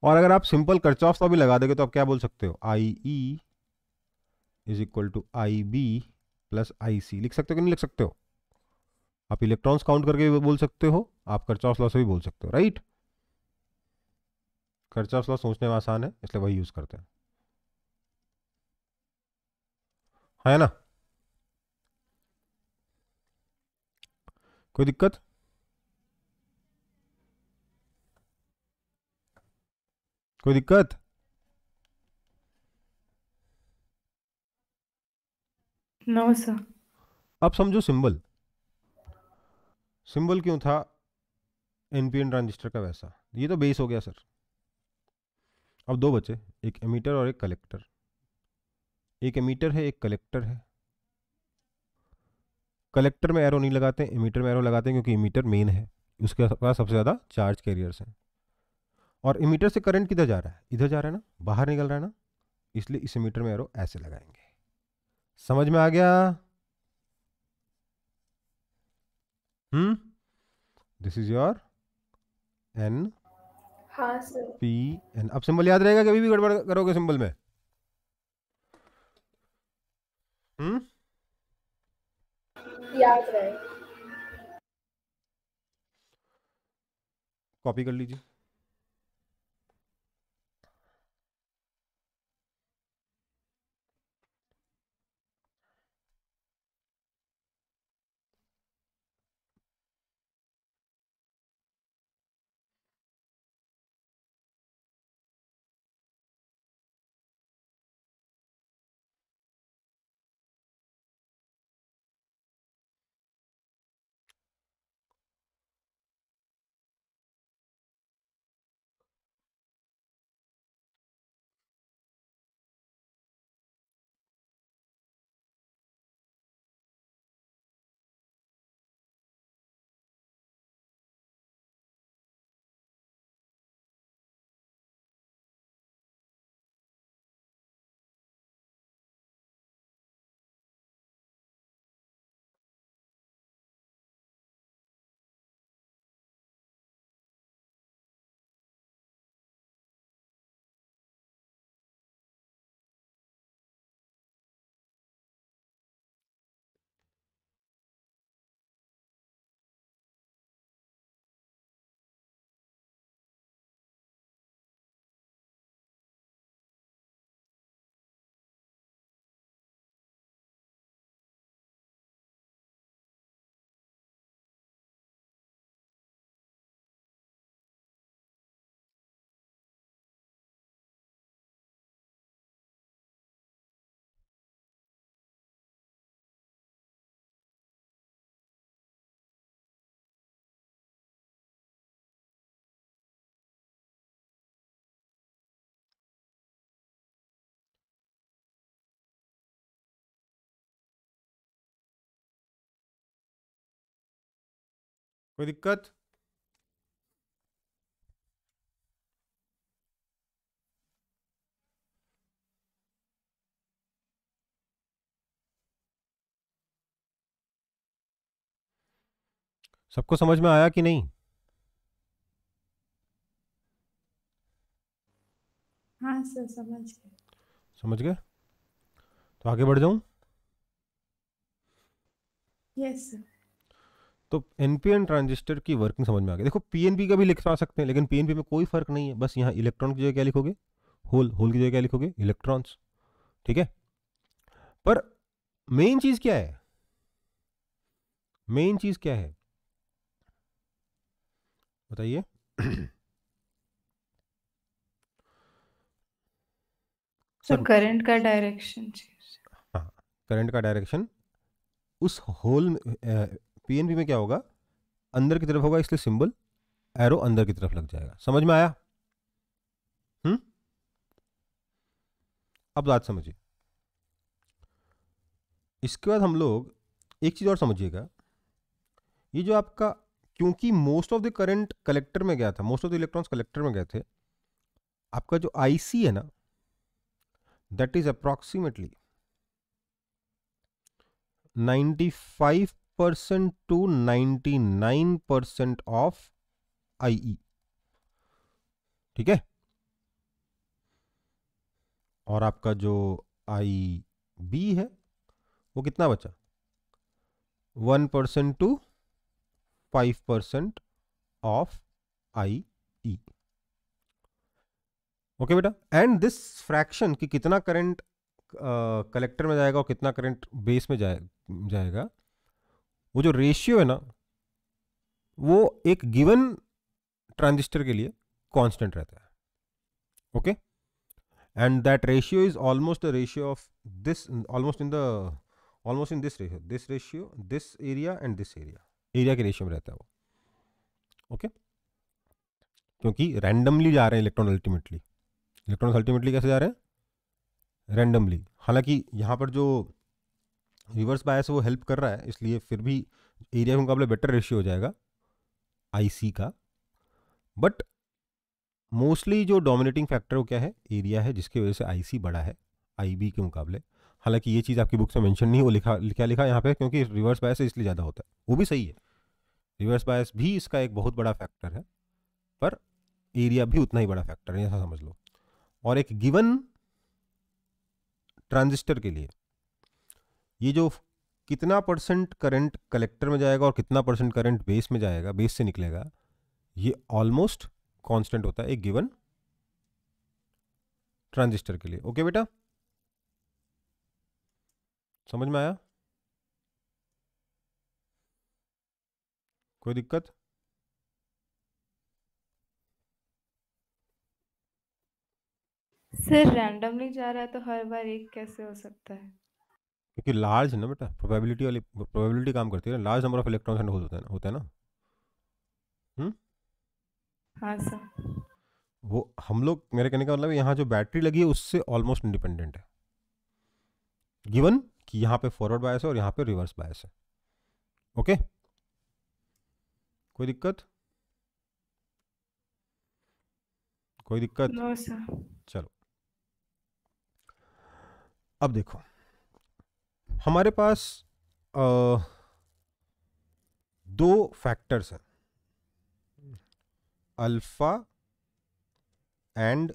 और अगर आप सिंपल कर्चऑफ का भी लगा देंगे तो आप क्या बोल सकते हो I E is equal to I B plus I C लिख सकते हो कि नहीं लिख सकते हो आप इलेक्ट्रॉन्स काउंट करके भी बोल सकते हो आप कर्चऑफ लॉ से भी बोल सकते हो राइट right? खर्चा उसका सोचने में आसान है इसलिए वही यूज़ करते हैं है ना कोई दिक्कत कोई दिक्कत नो सर अब समझो सिंबल सिंबल क्यों था एनपीएन ट्रांजिस्टर का वैसा ये तो बेस हो गया सर अब दो बचे एक एमीटर और एक कलेक्टर एक एमीटर है एक कलेक्टर है कलेक्टर में एरो नहीं लगाते एमीटर में एरो लगाते हैं क्योंकि एमीटर मेन है उसके पास सबसे ज़्यादा चार्ज कैरियर्स हैं और एमीटर से करंट किधर जा रहा है इधर जा रहा है ना बाहर निकल रहा है ना इसलिए इस एमीटर में एरो ऐसे लगाएंगे समझ में आ गया hmm this is your N हाँ पी एन अब सिंबल याद रहेगा कभी भी गड़बड़ करोगे सिंबल में हम्म याद रहे कॉपी कर लीजिए कोई दिक्कत सबको समझ में आया कि नहीं हाँ सर समझ गए समझ गए तो आगे बढ़ जाऊं यस yes, सर तो एन पी एन ट्रांजिस्टर की वर्किंग समझ में आ गई देखो पी का भी लिखवा सकते हैं लेकिन पी में कोई फर्क नहीं है बस यहाँ इलेक्ट्रॉन की जगह क्या लिखोगे होल होल की जगह क्या लिखोगे इलेक्ट्रॉन्स ठीक है पर मेन चीज क्या है मेन चीज क्या है बताइए सर करंट का डायरेक्शन हाँ करंट का डायरेक्शन उस होल पीएनबी में क्या होगा अंदर की तरफ होगा इसलिए सिंबल एरो अंदर की तरफ लग जाएगा समझ में आया हम्म अब बात समझिए इसके बाद हम लोग एक चीज़ और समझिएगा ये जो आपका क्योंकि most of the current collector में गया था most of the electrons collector में गए थे आपका जो आईसी है ना that is approximately 95 percent to ninety nine percent of I e। ठीक है और आपका जो आई बी है वो कितना बचा one percent to five percent of I E e। Okay बेटा एंड दिस फ्रैक्शन कि कितना करंट कलेक्टर uh, में जाएगा और कितना करंट बेस में जाए, जाएगा वो जो रेशियो है ना वो एक गिवन ट्रांजिस्टर के लिए कांस्टेंट रहता है okay and that ratio is almost the ratio of this almost in the almost in this ratio this ratio this area and this area area के रेशियो में रहता है वो ओके क्योंकि रैंडमली जा रहे हैं इलेक्ट्रॉन अल्टीमेटली इलेक्ट्रॉन अल्टीमेटली कैसे जा रहे हैं रैंडमली हालांकि यहाँ पर जो रिवर्स बायस वो हेल्प कर रहा है इसलिए फिर भी एरिया के मुकाबले बेटर रेशियो हो जाएगा आईसी का बट मोस्टली जो डोमिनेटिंग फैक्टर वो क्या है एरिया है जिसकी वजह से आईसी बड़ा है आईबी के मुकाबले हालांकि ये चीज़ आपकी बुक में मेंशन नहीं हो लिखा लिखा लिखा यहाँ पे क्योंकि रिवर्स बायस इसलिए ज़्यादा होता है वो भी सही है रिवर्स बायस भी इसका एक बहुत बड़ा फैक्टर है पर एरिया भी उतना ही बड़ा फैक्टर है ऐसा समझ लो और एक गिवन ट्रांजिस्टर के लिए ये जो कितना परसेंट करंट कलेक्टर में जाएगा और कितना परसेंट करंट बेस में जाएगा बेस से निकलेगा ये ऑलमोस्ट कांस्टेंट होता है एक गिवन ट्रांजिस्टर के लिए ओके बेटा समझ में आया कोई दिक्कत सर रैंडमली जा रहा है तो हर बार एक कैसे हो सकता है क्योंकि लार्ज है ना बेटा प्रोबेबिलिटी वाली प्रोबेबिलिटी काम करती है ना large number of electrons and होते हैं होते हैं ना हम्म? हाँ सर वो हम लोग मेरे कहने का मतलब यहाँ जो बैटरी लगी है उससे ऑलमोस्ट इंडिपेंडेंट है गिवन कि यहाँ पे फॉरवर्ड बायस है और यहाँ पे रिवर्स बायस है ओके कोई दिक्कत कोई दिक्कत सर चलो अब देखो हमारे पास आ, दो फैक्टर्स हैं alpha and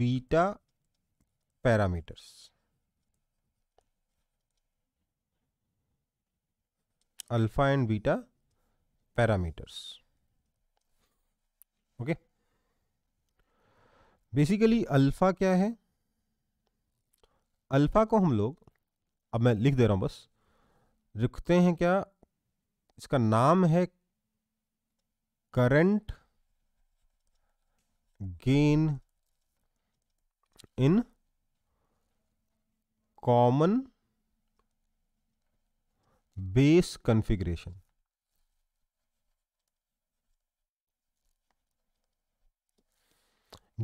beta parameters alpha and beta parameters okay basically alpha क्या है अल्फा को हम लोग अब मैं लिख दे रहा हूँ बस लिखते हैं क्या इसका नाम है current gain in common base configuration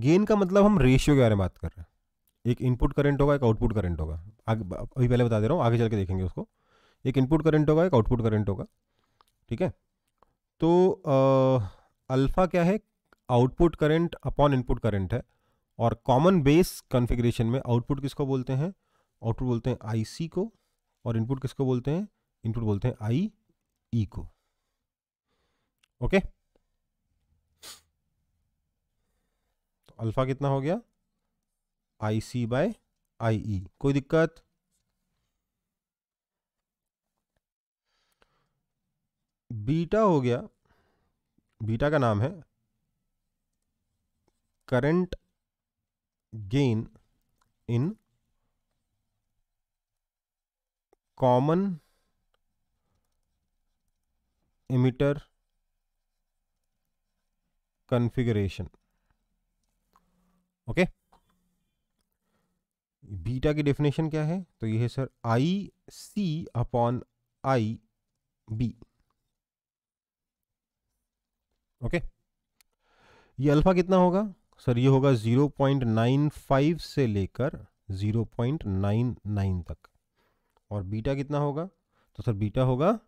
gain का मतलब हम रेशियो के बारे में बात कर रहे हैं एक इनपुट करंट होगा एक आउटपुट करंट होगा आगे अभी पहले बता दे रहा हूँ आगे चल के देखेंगे उसको एक इनपुट करंट होगा एक आउटपुट करंट होगा ठीक है तो अल्फ़ा क्या है output current upon input current है और कॉमन बेस कॉन्फ़िगरेशन में आउटपुट किसको बोलते हैं आउटपुट बोलते हैं आई को और इनपुट किसको बोलते हैं इनपुट बोलते हैं आई ई e को ओके तो अल्फ़ा कितना हो गया आई सी बाय आई ई कोई दिक्कत बीटा हो गया बीटा का नाम है current gain in common configuration okay okay beta की डेफिनेशन क्या है तो ये है sir I C upon I B okay ये अल्फा कितना होगा सर ये होगा 0.95 से लेकर 0.99 तक और बीटा कितना होगा तो सर बीटा होगा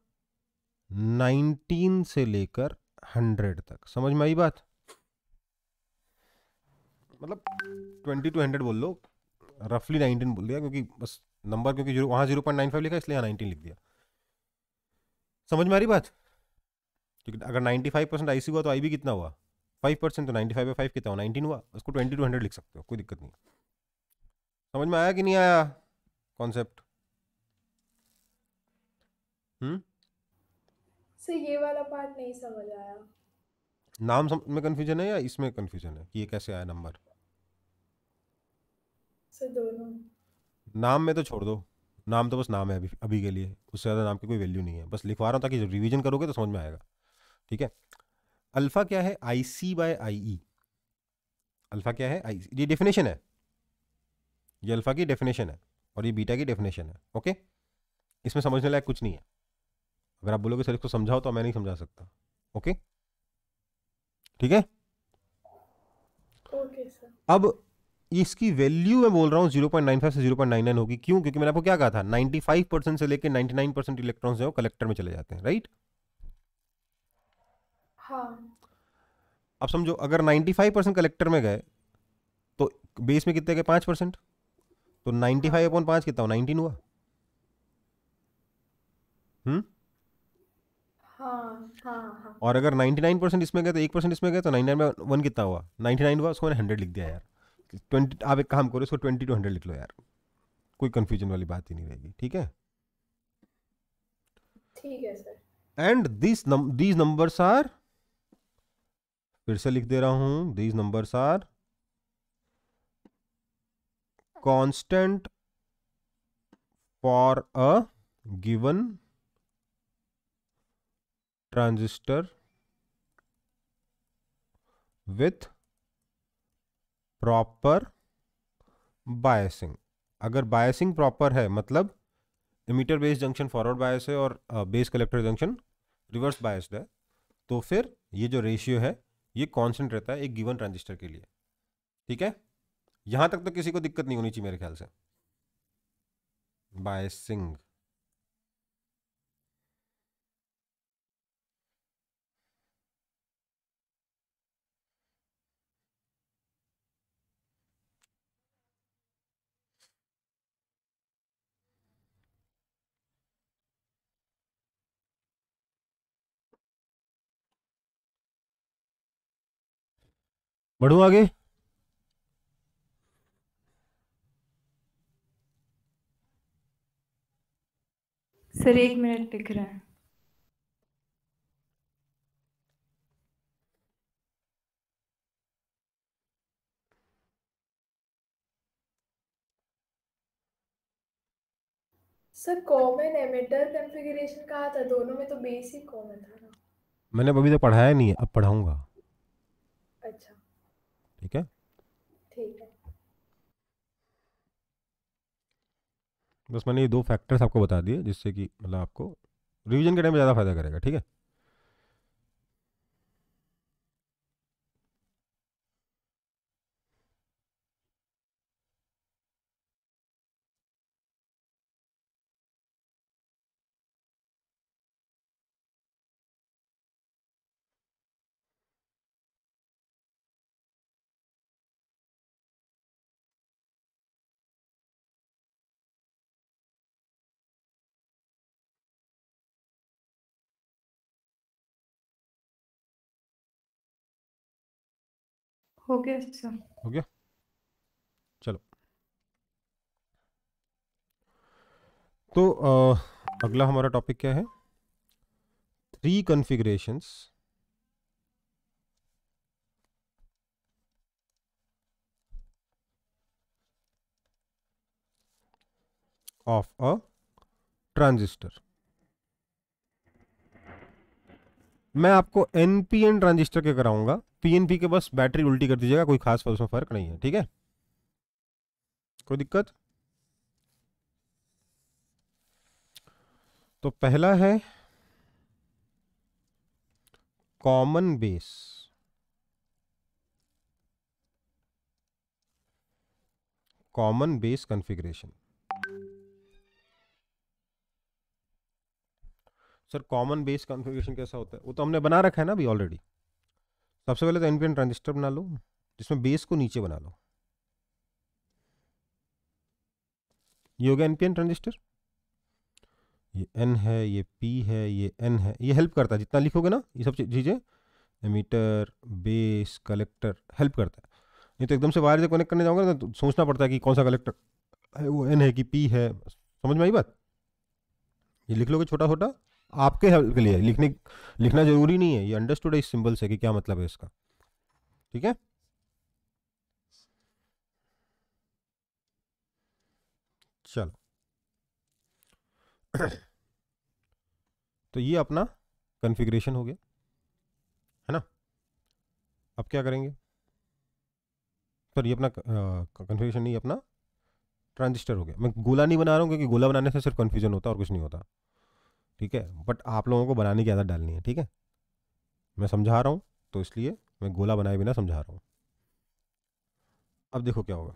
19 से लेकर 100 तक समझ में आई बात मतलब 20 टू 100 बोल लो रफली नाइनटीन बोल दिया क्योंकि बस नंबर क्योंकि जीरो वहाँ जीरो पॉइंट नाइन फाइव लिखा इसलिए यहाँ नाइनटीन लिख दिया समझ में आ रही बात ठीक है अगर ninety five percent I C हुआ तो आई बी कितना हुआ फाइव परसेंट तो नाइन्टी फाइव बाई फाइव कितना हुआ नाइनटीन हुआ उसको ट्वेंटी टू हंड्रेड लिख सकते हो कोई दिक्कत नहीं समझ में आया कि नहीं आया कॉन्सेप्ट हम्म? ये वाला पार्ट नहीं समझ आया नाम सम... में कन्फ्यूजन है या इसमें कन्फ्यूजन है कि ये कैसे आया नंबर दोनों नाम में तो छोड़ दो नाम तो बस नाम है अभी अभी के लिए उससे ज़्यादा नाम की कोई वैल्यू नहीं है बस लिखवा रहा हूँ ताकि रिविजन करोगे तो समझ में आएगा ठीक है अल्फ़ा क्या है I C by I E e। Alpha क्या है आई e। ये डेफिनेशन है ये अल्फ़ा की डेफिनेशन है और ये बीटा की डेफिनेशन है ओके इसमें समझने लायक कुछ नहीं है अगर आप बोलोगे सर इसको समझाओ तो मैं नहीं समझा सकता ओके ठीक है ओके सर अब इसकी वैल्यू मैं बोल रहा हूँ 0.95 से 0.99 होगी क्यों क्योंकि मैंने आपको क्या कहा था 95 परसेंट से लेकर 99 परसेंट इलेक्ट्रॉन वो कलेक्टर में चले जाते हैं राइट हाँ। अब समझो अगर 95 परसेंट कलेक्टर में गए तो बेस में कितने गए पाँच परसेंट तो 95 फाइव अपॉन पाँच कितना नाइनटीन हुआ हुँ? हाँ, हाँ, हाँ। और अगर 99 परसेंट इसमें गए तो एक परसेंट इसमें गए तो 99 में वन कितना हुआ 99 हुआ उसको मैंने 100 लिख दिया यार ट्वेंटी आप एक काम करो इसको ट्वेंटी टू हंड्रेड लिख लो यार कोई कंफ्यूजन वाली बात ही नहीं रहेगी ठीक है ठीक है sir and this these numbers are फिर से लिख दे रहा हूं these numbers are constant for a given transistor with proper biasing अगर बायसिंग प्रॉपर है मतलब emitter base junction forward bias है और base collector junction reverse biased है तो फिर ये जो रेशियो है ये कॉन्सेंट रहता है एक गिवन ट्रांजिस्टर के लिए ठीक है यहाँ तक तो किसी को दिक्कत नहीं होनी चाहिए मेरे ख्याल से बायसिंग बढ़ू आगे सर एक मिनट दिख रहा है सर कॉमन एमिटर कॉन्फ़िगरेशन कहा था दोनों में तो बेसिक कॉमन था ना मैंने अभी तो पढ़ाया नहीं है अब पढ़ाऊंगा ठीक है ठीक है बस मैंने ये दो फैक्टर्स आपको बता दिए जिससे कि मतलब आपको रिवीजन के टाइम ज़्यादा फायदा करेगा ठीक है ओके सर अच्छा। हो गया चलो तो आ, अगला हमारा टॉपिक क्या है three configurations of a transistor मैं आपको एन पी एन ट्रांजिस्टर के कराऊंगा पीएनपी के बस बैटरी उल्टी कर दीजिएगा कोई खास उसमें फर्क नहीं है ठीक है कोई दिक्कत तो पहला है common base common base configuration sir common base configuration कैसा होता है वो तो हमने बना रखा है ना अभी ऑलरेडी सबसे पहले तो एन ट्रांजिस्टर बना लो जिसमें बेस को नीचे बना लो ये हो गया एन ट्रांजिस्टर ये एन है ये पी है ये एन है ये हेल्प करता है जितना लिखोगे ना ये सब चीज़ें मीटर बेस कलेक्टर हेल्प करता है नहीं तो एकदम से वायर से कनेक्ट करने जाओगे ना तो सोचना पड़ता है कि कौन सा कलेक्टर है वो एन है कि पी है समझ में आई बात ये लिख लोगे छोटा छोटा आपके हेल्प के लिए लिखने लिखना जरूरी नहीं है ये अंडरस्टूड है इस सिंबल से कि क्या मतलब है इसका ठीक है चलो तो ये अपना कॉन्फ़िगरेशन हो गया है ना अब क्या करेंगे सर ये अपना कॉन्फ़िगरेशन नहीं अपना ट्रांजिस्टर हो गया मैं गोला नहीं बना रहा हूँ क्योंकि गोला बनाने से सिर्फ कन्फ्यूजन होता है और कुछ नहीं होता ठीक है बट आप लोगों को बनाने की आदत डालनी है ठीक है मैं समझा रहा हूँ तो इसलिए मैं गोला बनाए बिना समझा रहा हूँ अब देखो क्या होगा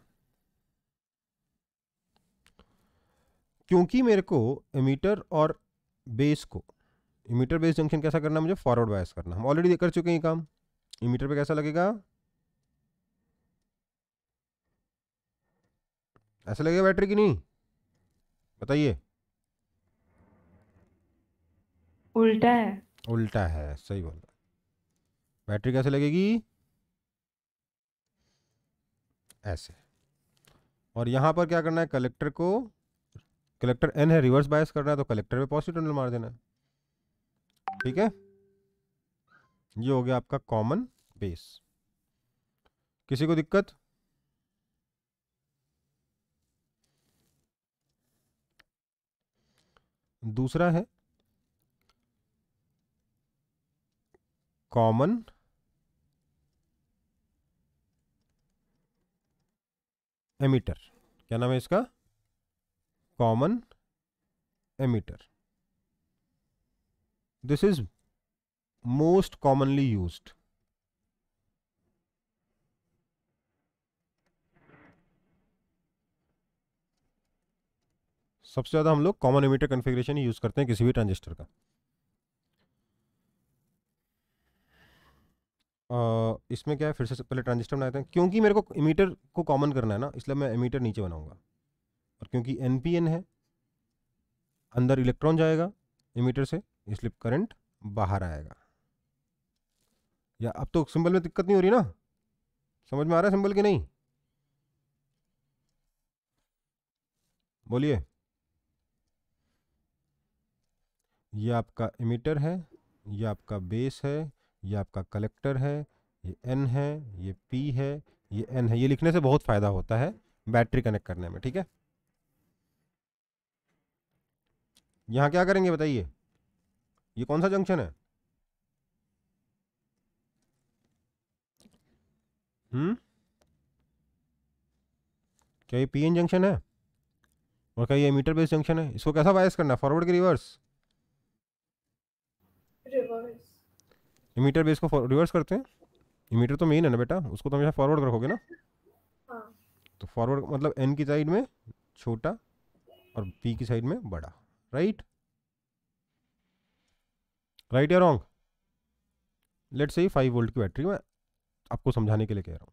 क्योंकि मेरे को एमीटर और बेस को इमीटर बेस जंक्शन कैसा करना मुझे फॉरवर्ड बायस करना हम ऑलरेडी कर चुके हैं काम इमीटर पे कैसा लगेगा ऐसा लगेगा बैटरी की नहीं बताइए उल्टा है उल्टा है सही बोल बैटरी कैसे लगेगी ऐसे और यहाँ पर क्या करना है कलेक्टर को कलेक्टर एन है रिवर्स बायस करना है तो कलेक्टर पे पॉजिटिव टर्मिनल मार देना है ठीक है ये हो गया आपका कॉमन बेस किसी को दिक्कत दूसरा है कॉमन एमीटर क्या नाम है इसका common emitter this is most commonly use सबसे ज़्यादा हम लोग कॉमन एमीटर कॉन्फ़िगरेशन यूज़ करते हैं किसी भी ट्रांजिस्टर का इसमें क्या है फिर से पहले ट्रांजिस्टर बनाते हैं क्योंकि मेरे को इमीटर को कॉमन करना है ना इसलिए मैं इमीटर नीचे बनाऊंगा और क्योंकि एन है अंदर इलेक्ट्रॉन जाएगा इमीटर से इसलिए करंट बाहर आएगा या अब तो सिंबल में दिक्कत नहीं हो रही ना समझ में आ रहा है सिंबल कि नहीं बोलिए ये आपका इमीटर है ये आपका बेस है ये आपका कलेक्टर है ये एन है ये पी है ये एन है ये लिखने से बहुत फ़ायदा होता है बैटरी कनेक्ट करने में ठीक है यहाँ क्या करेंगे बताइए ये कौन सा जंक्शन है हम्म क्या ये पीएन जंक्शन है और क्या ये मीटर बेस जंक्शन है इसको कैसा बायस करना फॉरवर्ड की रिवर्स इमीटर बेस को रिवर्स करते हैं इमीटर तो मेन है ना बेटा उसको तो हमेशा फॉरवर्ड रखोगे ना हाँ। तो फॉरवर्ड मतलब एन की साइड में छोटा और पी की साइड में बड़ा राइट राइट या wrong let say five volt की बैटरी में आपको समझाने के लिए कह रहा हूँ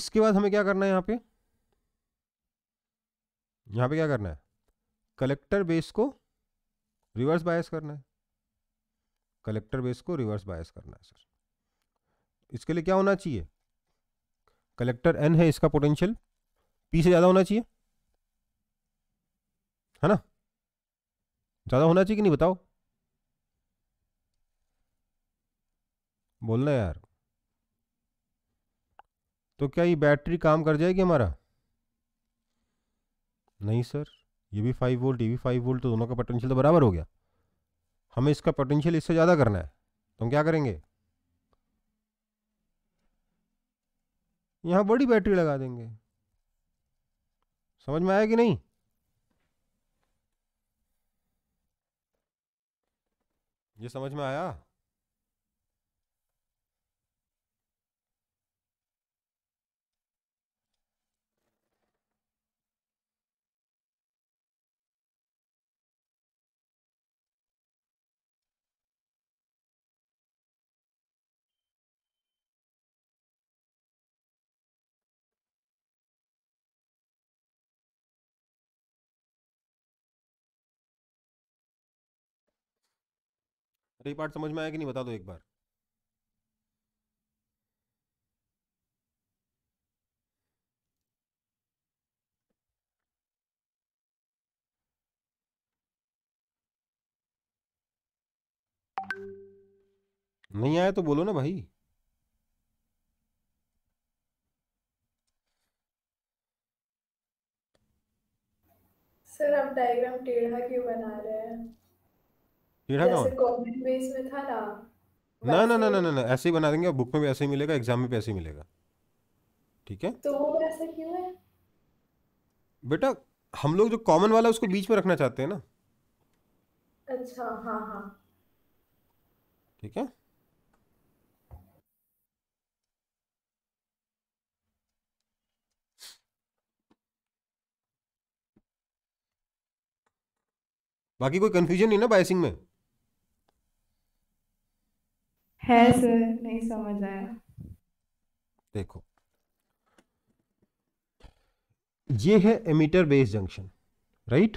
इसके बाद हमें क्या करना है यहाँ पे यहाँ पे क्या करना है कलेक्टर बेस को रिवर्स बायस करना है कलेक्टर बेस को रिवर्स बायस करना है सर इसके लिए क्या होना चाहिए कलेक्टर एन है इसका पोटेंशियल पी से ज़्यादा होना चाहिए है ना ज़्यादा होना चाहिए कि नहीं बताओ बोलना यार तो क्या ये बैटरी काम कर जाएगी हमारा नहीं सर ये भी फाइव वोल्ट ये भी फाइव वोल्ट तो दोनों का पोटेंशियल तो बराबर हो गया हमें इसका पोटेंशियल इससे ज़्यादा करना है तो हम क्या करेंगे यहाँ बड़ी बैटरी लगा देंगे समझ में आया कि नहीं ये समझ में आया अरे ये पार्ट समझ में आया कि नहीं बता दो एक बार नहीं आया तो बोलो ना भाई सर आप डायग्राम टेढ़ा क्यों बना रहे हैं टेढ़ा कहाँ ना ना ना ना ना ना ऐसे ही बना देंगे और बुक में भी ऐसे ही मिलेगा एग्जाम में भी ऐसे ही मिलेगा ठीक है तो वो वैसा क्यों है बेटा हम लोग जो कॉमन वाला उसको बीच में रखना चाहते हैं ना अच्छा हाँ हाँ ठीक है बाकी कोई कंफ्यूजन नहीं ना बायसिंग में है हाँ। सर नहीं समझ आया देखो ये है एमिटर बेस जंक्शन राइट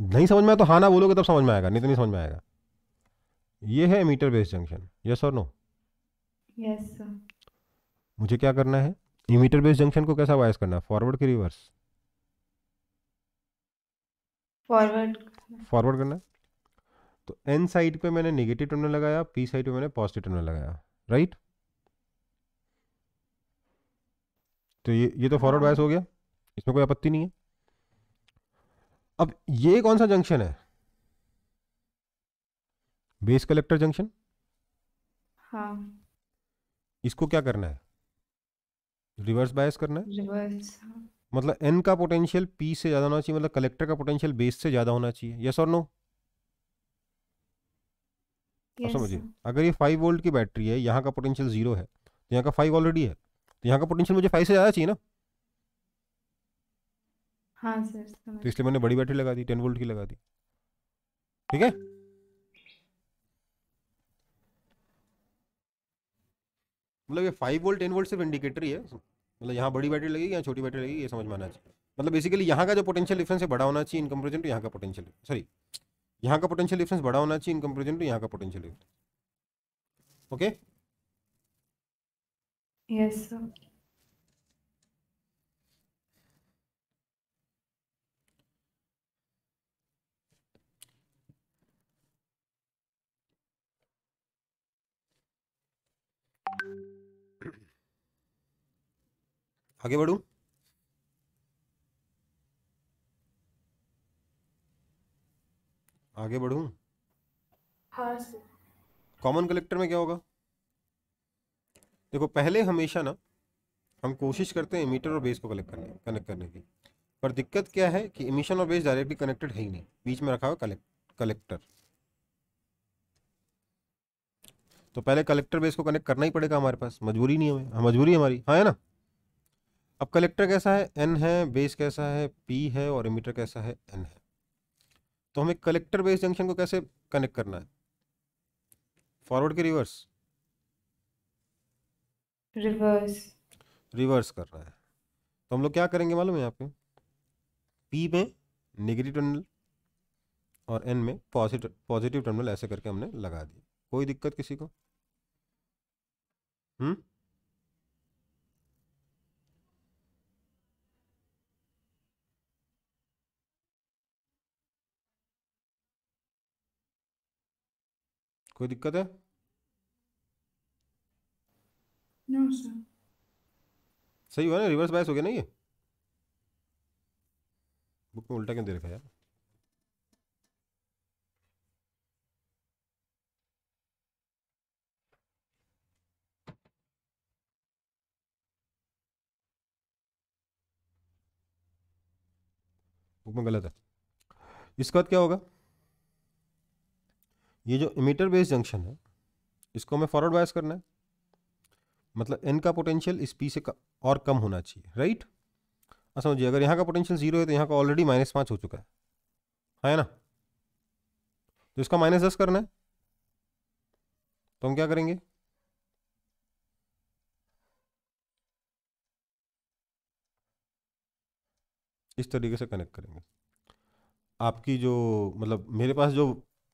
नहीं समझ में आया तो हाँ ना बोलोगे तब समझ में आएगा नहीं तो नहीं समझ में आएगा ये है एमिटर बेस जंक्शन यस और नो यस सर मुझे क्या करना है इमीटर बेस जंक्शन को कैसा वायस करना है फॉरवर्ड की रिवर्स फॉरवर्ड फॉरवर्ड करना है तो एन साइड पे मैंने नेगेटिव टर्मिनल लगाया पी साइड पे मैंने पॉजिटिव टर्मिनल लगाया राइट तो ये ये तो फॉरवर्ड बायस हो गया इसमें कोई आपत्ति नहीं है अब ये कौन सा जंक्शन है बेस कलेक्टर जंक्शन हाँ इसको क्या करना है रिवर्स बायस करना है रिवर्स हाँ। मतलब एन का पोटेंशियल पी से ज़्यादा होना चाहिए मतलब कलेक्टर का पोटेंशियल बेस से ज़्यादा होना चाहिए यस और नो yes. आप समझिए अगर ये फाइव वोल्ट की बैटरी है यहाँ का पोटेंशियल जीरो है तो यहाँ का फाइव ऑलरेडी है तो यहाँ का पोटेंशियल मुझे फाइव से ज़्यादा चाहिए ना हाँ सर तो इसलिए मैंने बड़ी बैटरी लगा दी टेन वोल्ट की लगा दी ठीक है मतलब ये फाइव वोल्ट टेन वोल्ट सिर्फ इंडिकेटर ही है मतलब यहाँ बड़ी बैटरी लगेगी यहाँ छोटी बैटरी लगेगी ये समझ में आना चाहिए मतलब बेसिकली यहाँ का जो पोटेंशियल डिफरेंस है बड़ा होना चाहिए इन कंपेरिजन टू यहाँ का पोटेंशियल सॉरी यहाँ का पोटेंशियल डिफरेंस बड़ा होना चाहिए इन कंपेरिजन टू यहाँ का पोटेंशियल डिफरेंस ओके यस आगे बढ़ू आगे बढ़ूं हाँ सर कॉमन कलेक्टर में क्या होगा देखो पहले हमेशा ना हम कोशिश करते हैं इमीटर और बेस को कलेक्ट करने कनेक्ट करने की पर दिक्कत क्या है कि इमिशन और बेस डायरेक्टली कनेक्टेड है ही नहीं बीच में रखा हुआ कलेक्ट कलेक्टर तो पहले कलेक्टर बेस को कनेक्ट करना ही पड़ेगा हमारे पास मजबूरी नहीं हमें हाँ, मजबूरी हमारी हाँ है ना अब कलेक्टर कैसा है एन है बेस कैसा है पी है और इमीटर कैसा है एन है तो हमें कलेक्टर बेस जंक्शन को कैसे कनेक्ट करना है फॉरवर्ड के रिवर्स रिवर्स रिवर्स कर रहा है तो हम लोग क्या करेंगे मालूम है यहाँ पे पी में निगेटिव टर्मिनल और एन में पॉजिटिव पॉजिटिव टर्मिनल ऐसे करके हमने लगा दिया कोई दिक्कत किसी को हम्म कोई दिक्कत है नो सर सही हुआ ना रिवर्स बायस हो गया ना ये बुक में उल्टा क्यों दे रखा यार बुक में गलत है इसके बाद क्या होगा ये जो इमीटर बेस जंक्शन है इसको हमें फॉरवर्ड बायस करना है मतलब एन का पोटेंशियल इस पी से और कम होना चाहिए राइट अच्छा समझिए अगर यहाँ का पोटेंशियल जीरो है तो यहाँ का ऑलरेडी माइनस पाँच हो चुका है है ना तो इसका माइनस दस करना है तो हम क्या करेंगे इस तरीके से कनेक्ट करेंगे आपकी जो मतलब मेरे पास जो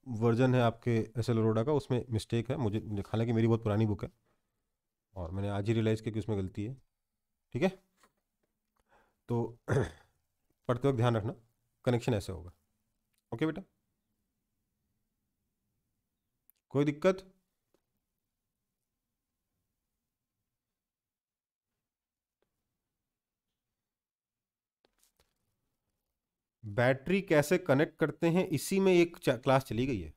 वर्जन है आपके एस एल अरोड़ा का उसमें मिस्टेक है मुझे हालांकि मेरी बहुत पुरानी बुक है और मैंने आज ही रियलाइज़ किया कि उसमें गलती है ठीक है तो पढ़ते वक्त ध्यान रखना कनेक्शन ऐसे होगा ओके बेटा कोई दिक्कत बैटरी कैसे कनेक्ट करते हैं इसी में एक क्लास चली गई है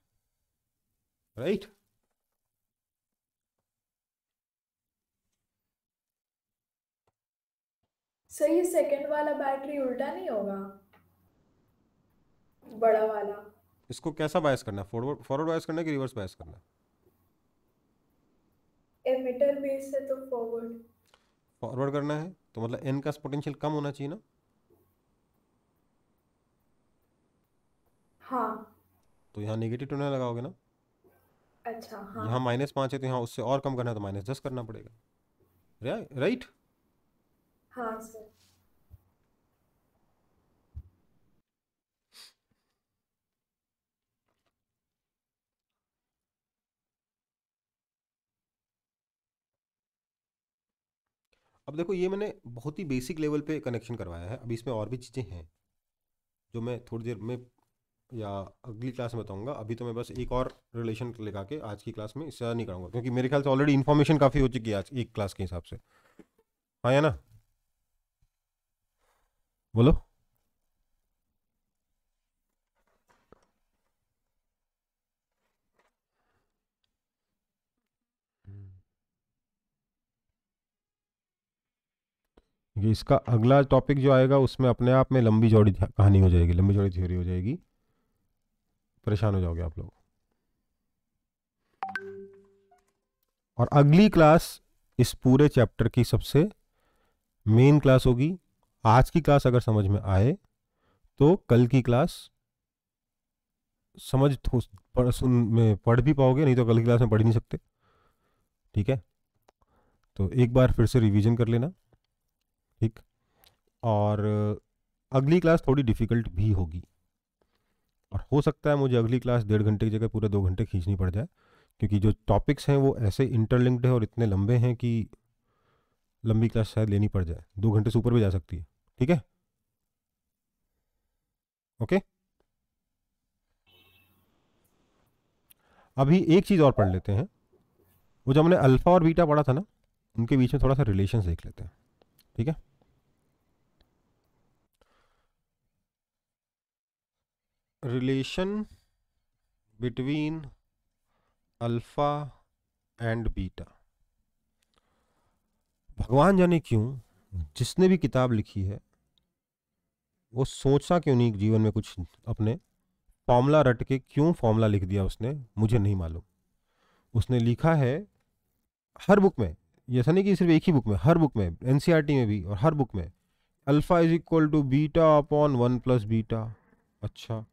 राइट right? सर ये सेकंड वाला बैटरी उल्टा नहीं होगा बड़ा वाला इसको कैसा बायस करना है फॉरवर्ड फॉरवर्ड बायस करना है कि रिवर्स बायस करना है एमिटर बेस से तो फॉरवर्ड फॉरवर्ड करना है तो मतलब एन का पोटेंशियल कम होना चाहिए ना हाँ तो यहाँ नेगेटिव टर्मिनल लगाओगे ना अच्छा हाँ यहाँ माइनस पाँच है तो यहाँ उससे और कम करना है तो माइनस दस करना पड़ेगा राइट हाँ सर अब देखो ये मैंने बहुत ही बेसिक लेवल पे कनेक्शन करवाया है अब इसमें और भी चीज़ें हैं जो मैं थोड़ी देर में या अगली क्लास में बताऊंगा अभी तो मैं बस एक और रिलेशन लेकर के आज की क्लास में इससे नहीं कराऊंगा क्योंकि मेरे ख्याल से ऑलरेडी इन्फॉर्मेशन काफ़ी हो चुकी है आज एक क्लास के हिसाब से हाँ है ना बोलो इसका अगला टॉपिक जो आएगा उसमें अपने आप में लंबी जोड़ी कहानी हो जाएगी लंबी जोड़ी थ्योरी हो जाएगी परेशान हो जाओगे आप लोग और अगली क्लास इस पूरे चैप्टर की सबसे मेन क्लास होगी आज की क्लास अगर समझ में आए तो कल की क्लास समझ पढ़ सुन में पढ़ भी पाओगे नहीं तो कल की क्लास में पढ़ ही नहीं सकते ठीक है तो एक बार फिर से रिवीजन कर लेना ठीक और अगली क्लास थोड़ी डिफ़िकल्ट भी होगी और हो सकता है मुझे अगली क्लास डेढ़ घंटे की जगह पूरे दो घंटे खींचनी पड़ जाए क्योंकि जो टॉपिक्स हैं वो ऐसे इंटरलिंक्ड है और इतने लंबे हैं कि लंबी क्लास शायद लेनी पड़ जाए दो घंटे से ऊपर भी जा सकती है ठीक है ओके अभी एक चीज़ और पढ़ लेते हैं वो जब हमने अल्फ़ा और बीटा पढ़ा था ना उनके बीच में थोड़ा सा रिलेशन देख लेते हैं ठीक है relation between alpha and beta भगवान जाने क्यों जिसने भी किताब लिखी है वो सोचा क्यों नहीं जीवन में कुछ अपने फॉर्मूला रट के क्यों फॉर्मूला लिख दिया उसने मुझे नहीं मालूम उसने लिखा है हर बुक में ऐसा नहीं कि सिर्फ एक ही बुक में हर बुक में एन e में भी और हर बुक में alpha is equal to beta upon one plus beta अच्छा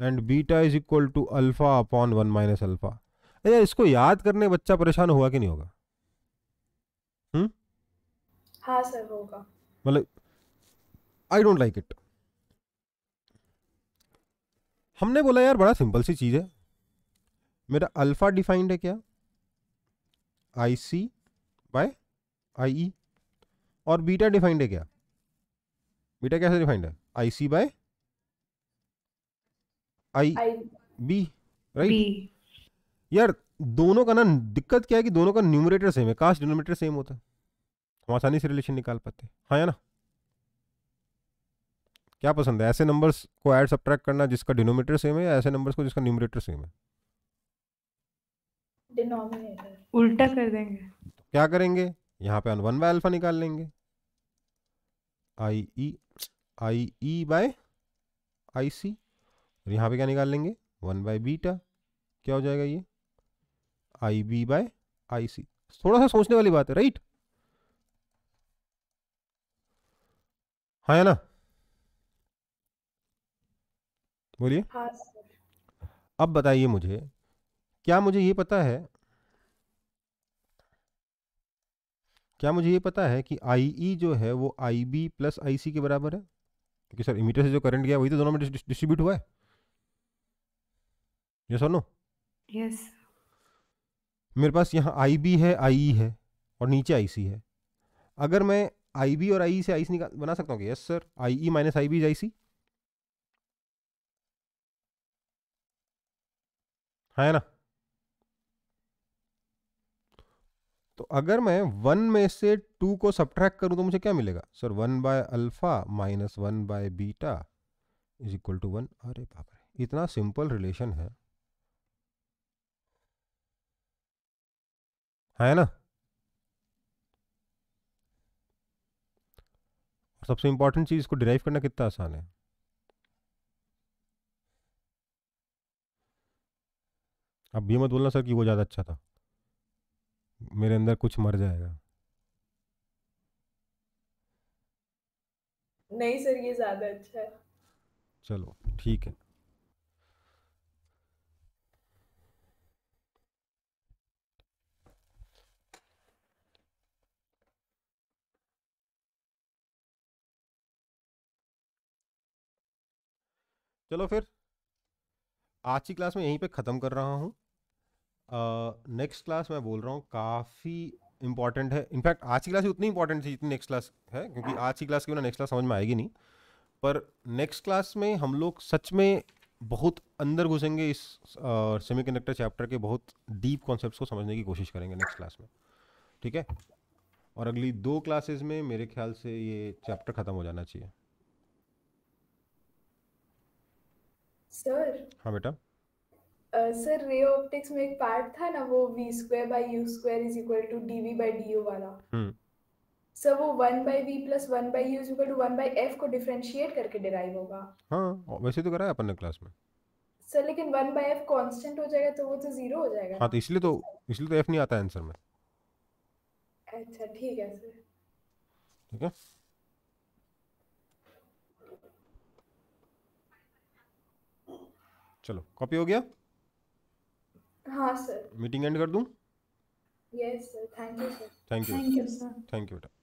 and beta is equal to alpha upon one minus alpha अरे इसको याद करने बच्चा परेशान हुआ कि नहीं होगा हम्म हाँ सर होगा मतलब आई डोंट लाइक इट हमने बोला यार बड़ा सिंपल सी चीज़ है मेरा अल्फा डिफाइंड है क्या आई सी बाय आई ई और बीटा डिफाइंड है क्या बीटा कैसे डिफाइंड है I C by I B right यार दोनों का ना दिक्कत क्या है कि दोनों का न्यूमरेटर सेम है कास्ट डिनोमिनेटर सेम होता है हम आसानी से रिलेशन निकाल पाते हैं हाँ या ना क्या पसंद है ऐसे नंबर्स को ऐड सब्ट्रैक्ट करना जिसका डिनोमिनेटर सेम है या ऐसे नंबर्स को जिसका न्यूमरेटर सेम है डिनोमिनेटर उल्टा कर देंगे तो क्या करेंगे यहाँ पे वन बाय अल्फा निकाल लेंगे आई ई आई ई बाय आई सी और यहाँ पे क्या निकाल लेंगे वन बाय बीटा क्या हो जाएगा ये आई बी बाय आई सी थोड़ा सा सोचने वाली बात है राइट हाँ है ना बोलिए हाँ अब बताइए मुझे क्या मुझे ये पता है क्या मुझे ये पता है कि आई ई e जो है वो आई बी प्लस आई सी के बराबर है क्योंकि सर इमीटर से जो करंट गया वही तो दोनों में डिस्ट्रीब्यूट हुआ है ये सुनो यस मेरे पास यहाँ आई बी है आई ई e है और नीचे आई सी है अगर मैं आई बी और आई ई e से आई सी निकाल बना सकता हूँ yes sir I E minus I B I C है ना तो अगर मैं वन में से टू को सब्ट्रैक्ट करूं तो मुझे क्या मिलेगा sir one by alpha minus one by beta is equal to one अरे बाप रे इतना सिंपल रिलेशन है है ना और सबसे इंपॉर्टेंट चीज़ इसको डिराइव करना कितना आसान है अब भी मत बोलना सर कि वो ज़्यादा अच्छा था मेरे अंदर कुछ मर जाएगा नहीं सर ये ज़्यादा अच्छा है चलो ठीक है चलो फिर आज की क्लास में यहीं पे ख़त्म कर रहा हूँ नेक्स्ट क्लास मैं बोल रहा हूँ काफ़ी इंपॉर्टेंट है इनफैक्ट आज की क्लास ही उतनी इंपॉर्टेंट थी जितनी नेक्स्ट क्लास है क्योंकि आज की क्लास के बिना नेक्स्ट क्लास समझ में आएगी नहीं पर नेक्स्ट क्लास में हम लोग सच में बहुत अंदर घुसेंगे इस सेमी कंडक्टर चैप्टर के बहुत डीप कॉन्सेप्ट को समझने की कोशिश करेंगे नेक्स्ट क्लास में ठीक है और अगली दो क्लासेस में मेरे ख्याल से ये चैप्टर ख़त्म हो जाना चाहिए सर हाँ बेटा सर रे ऑप्टिक्स में एक पार्ट था ना वो V square by U square is equal to D V by D du वाला सर हम्म। वो one by V plus one by U is equal to one by F को differentiate करके derive होगा हाँ वैसे तो कराया अपन ने क्लास में सर लेकिन वन बाय एफ कांस्टेंट हो जाएगा तो वो तो जीरो हो जाएगा हाँ तो इसलिए तो इसलिए तो एफ नहीं आता आंसर में अच्छा ठीक है सर ठीक है चलो कॉपी हो गया हाँ सर मीटिंग एंड कर दूँ yes sir thank you sir thank you thank you बेटा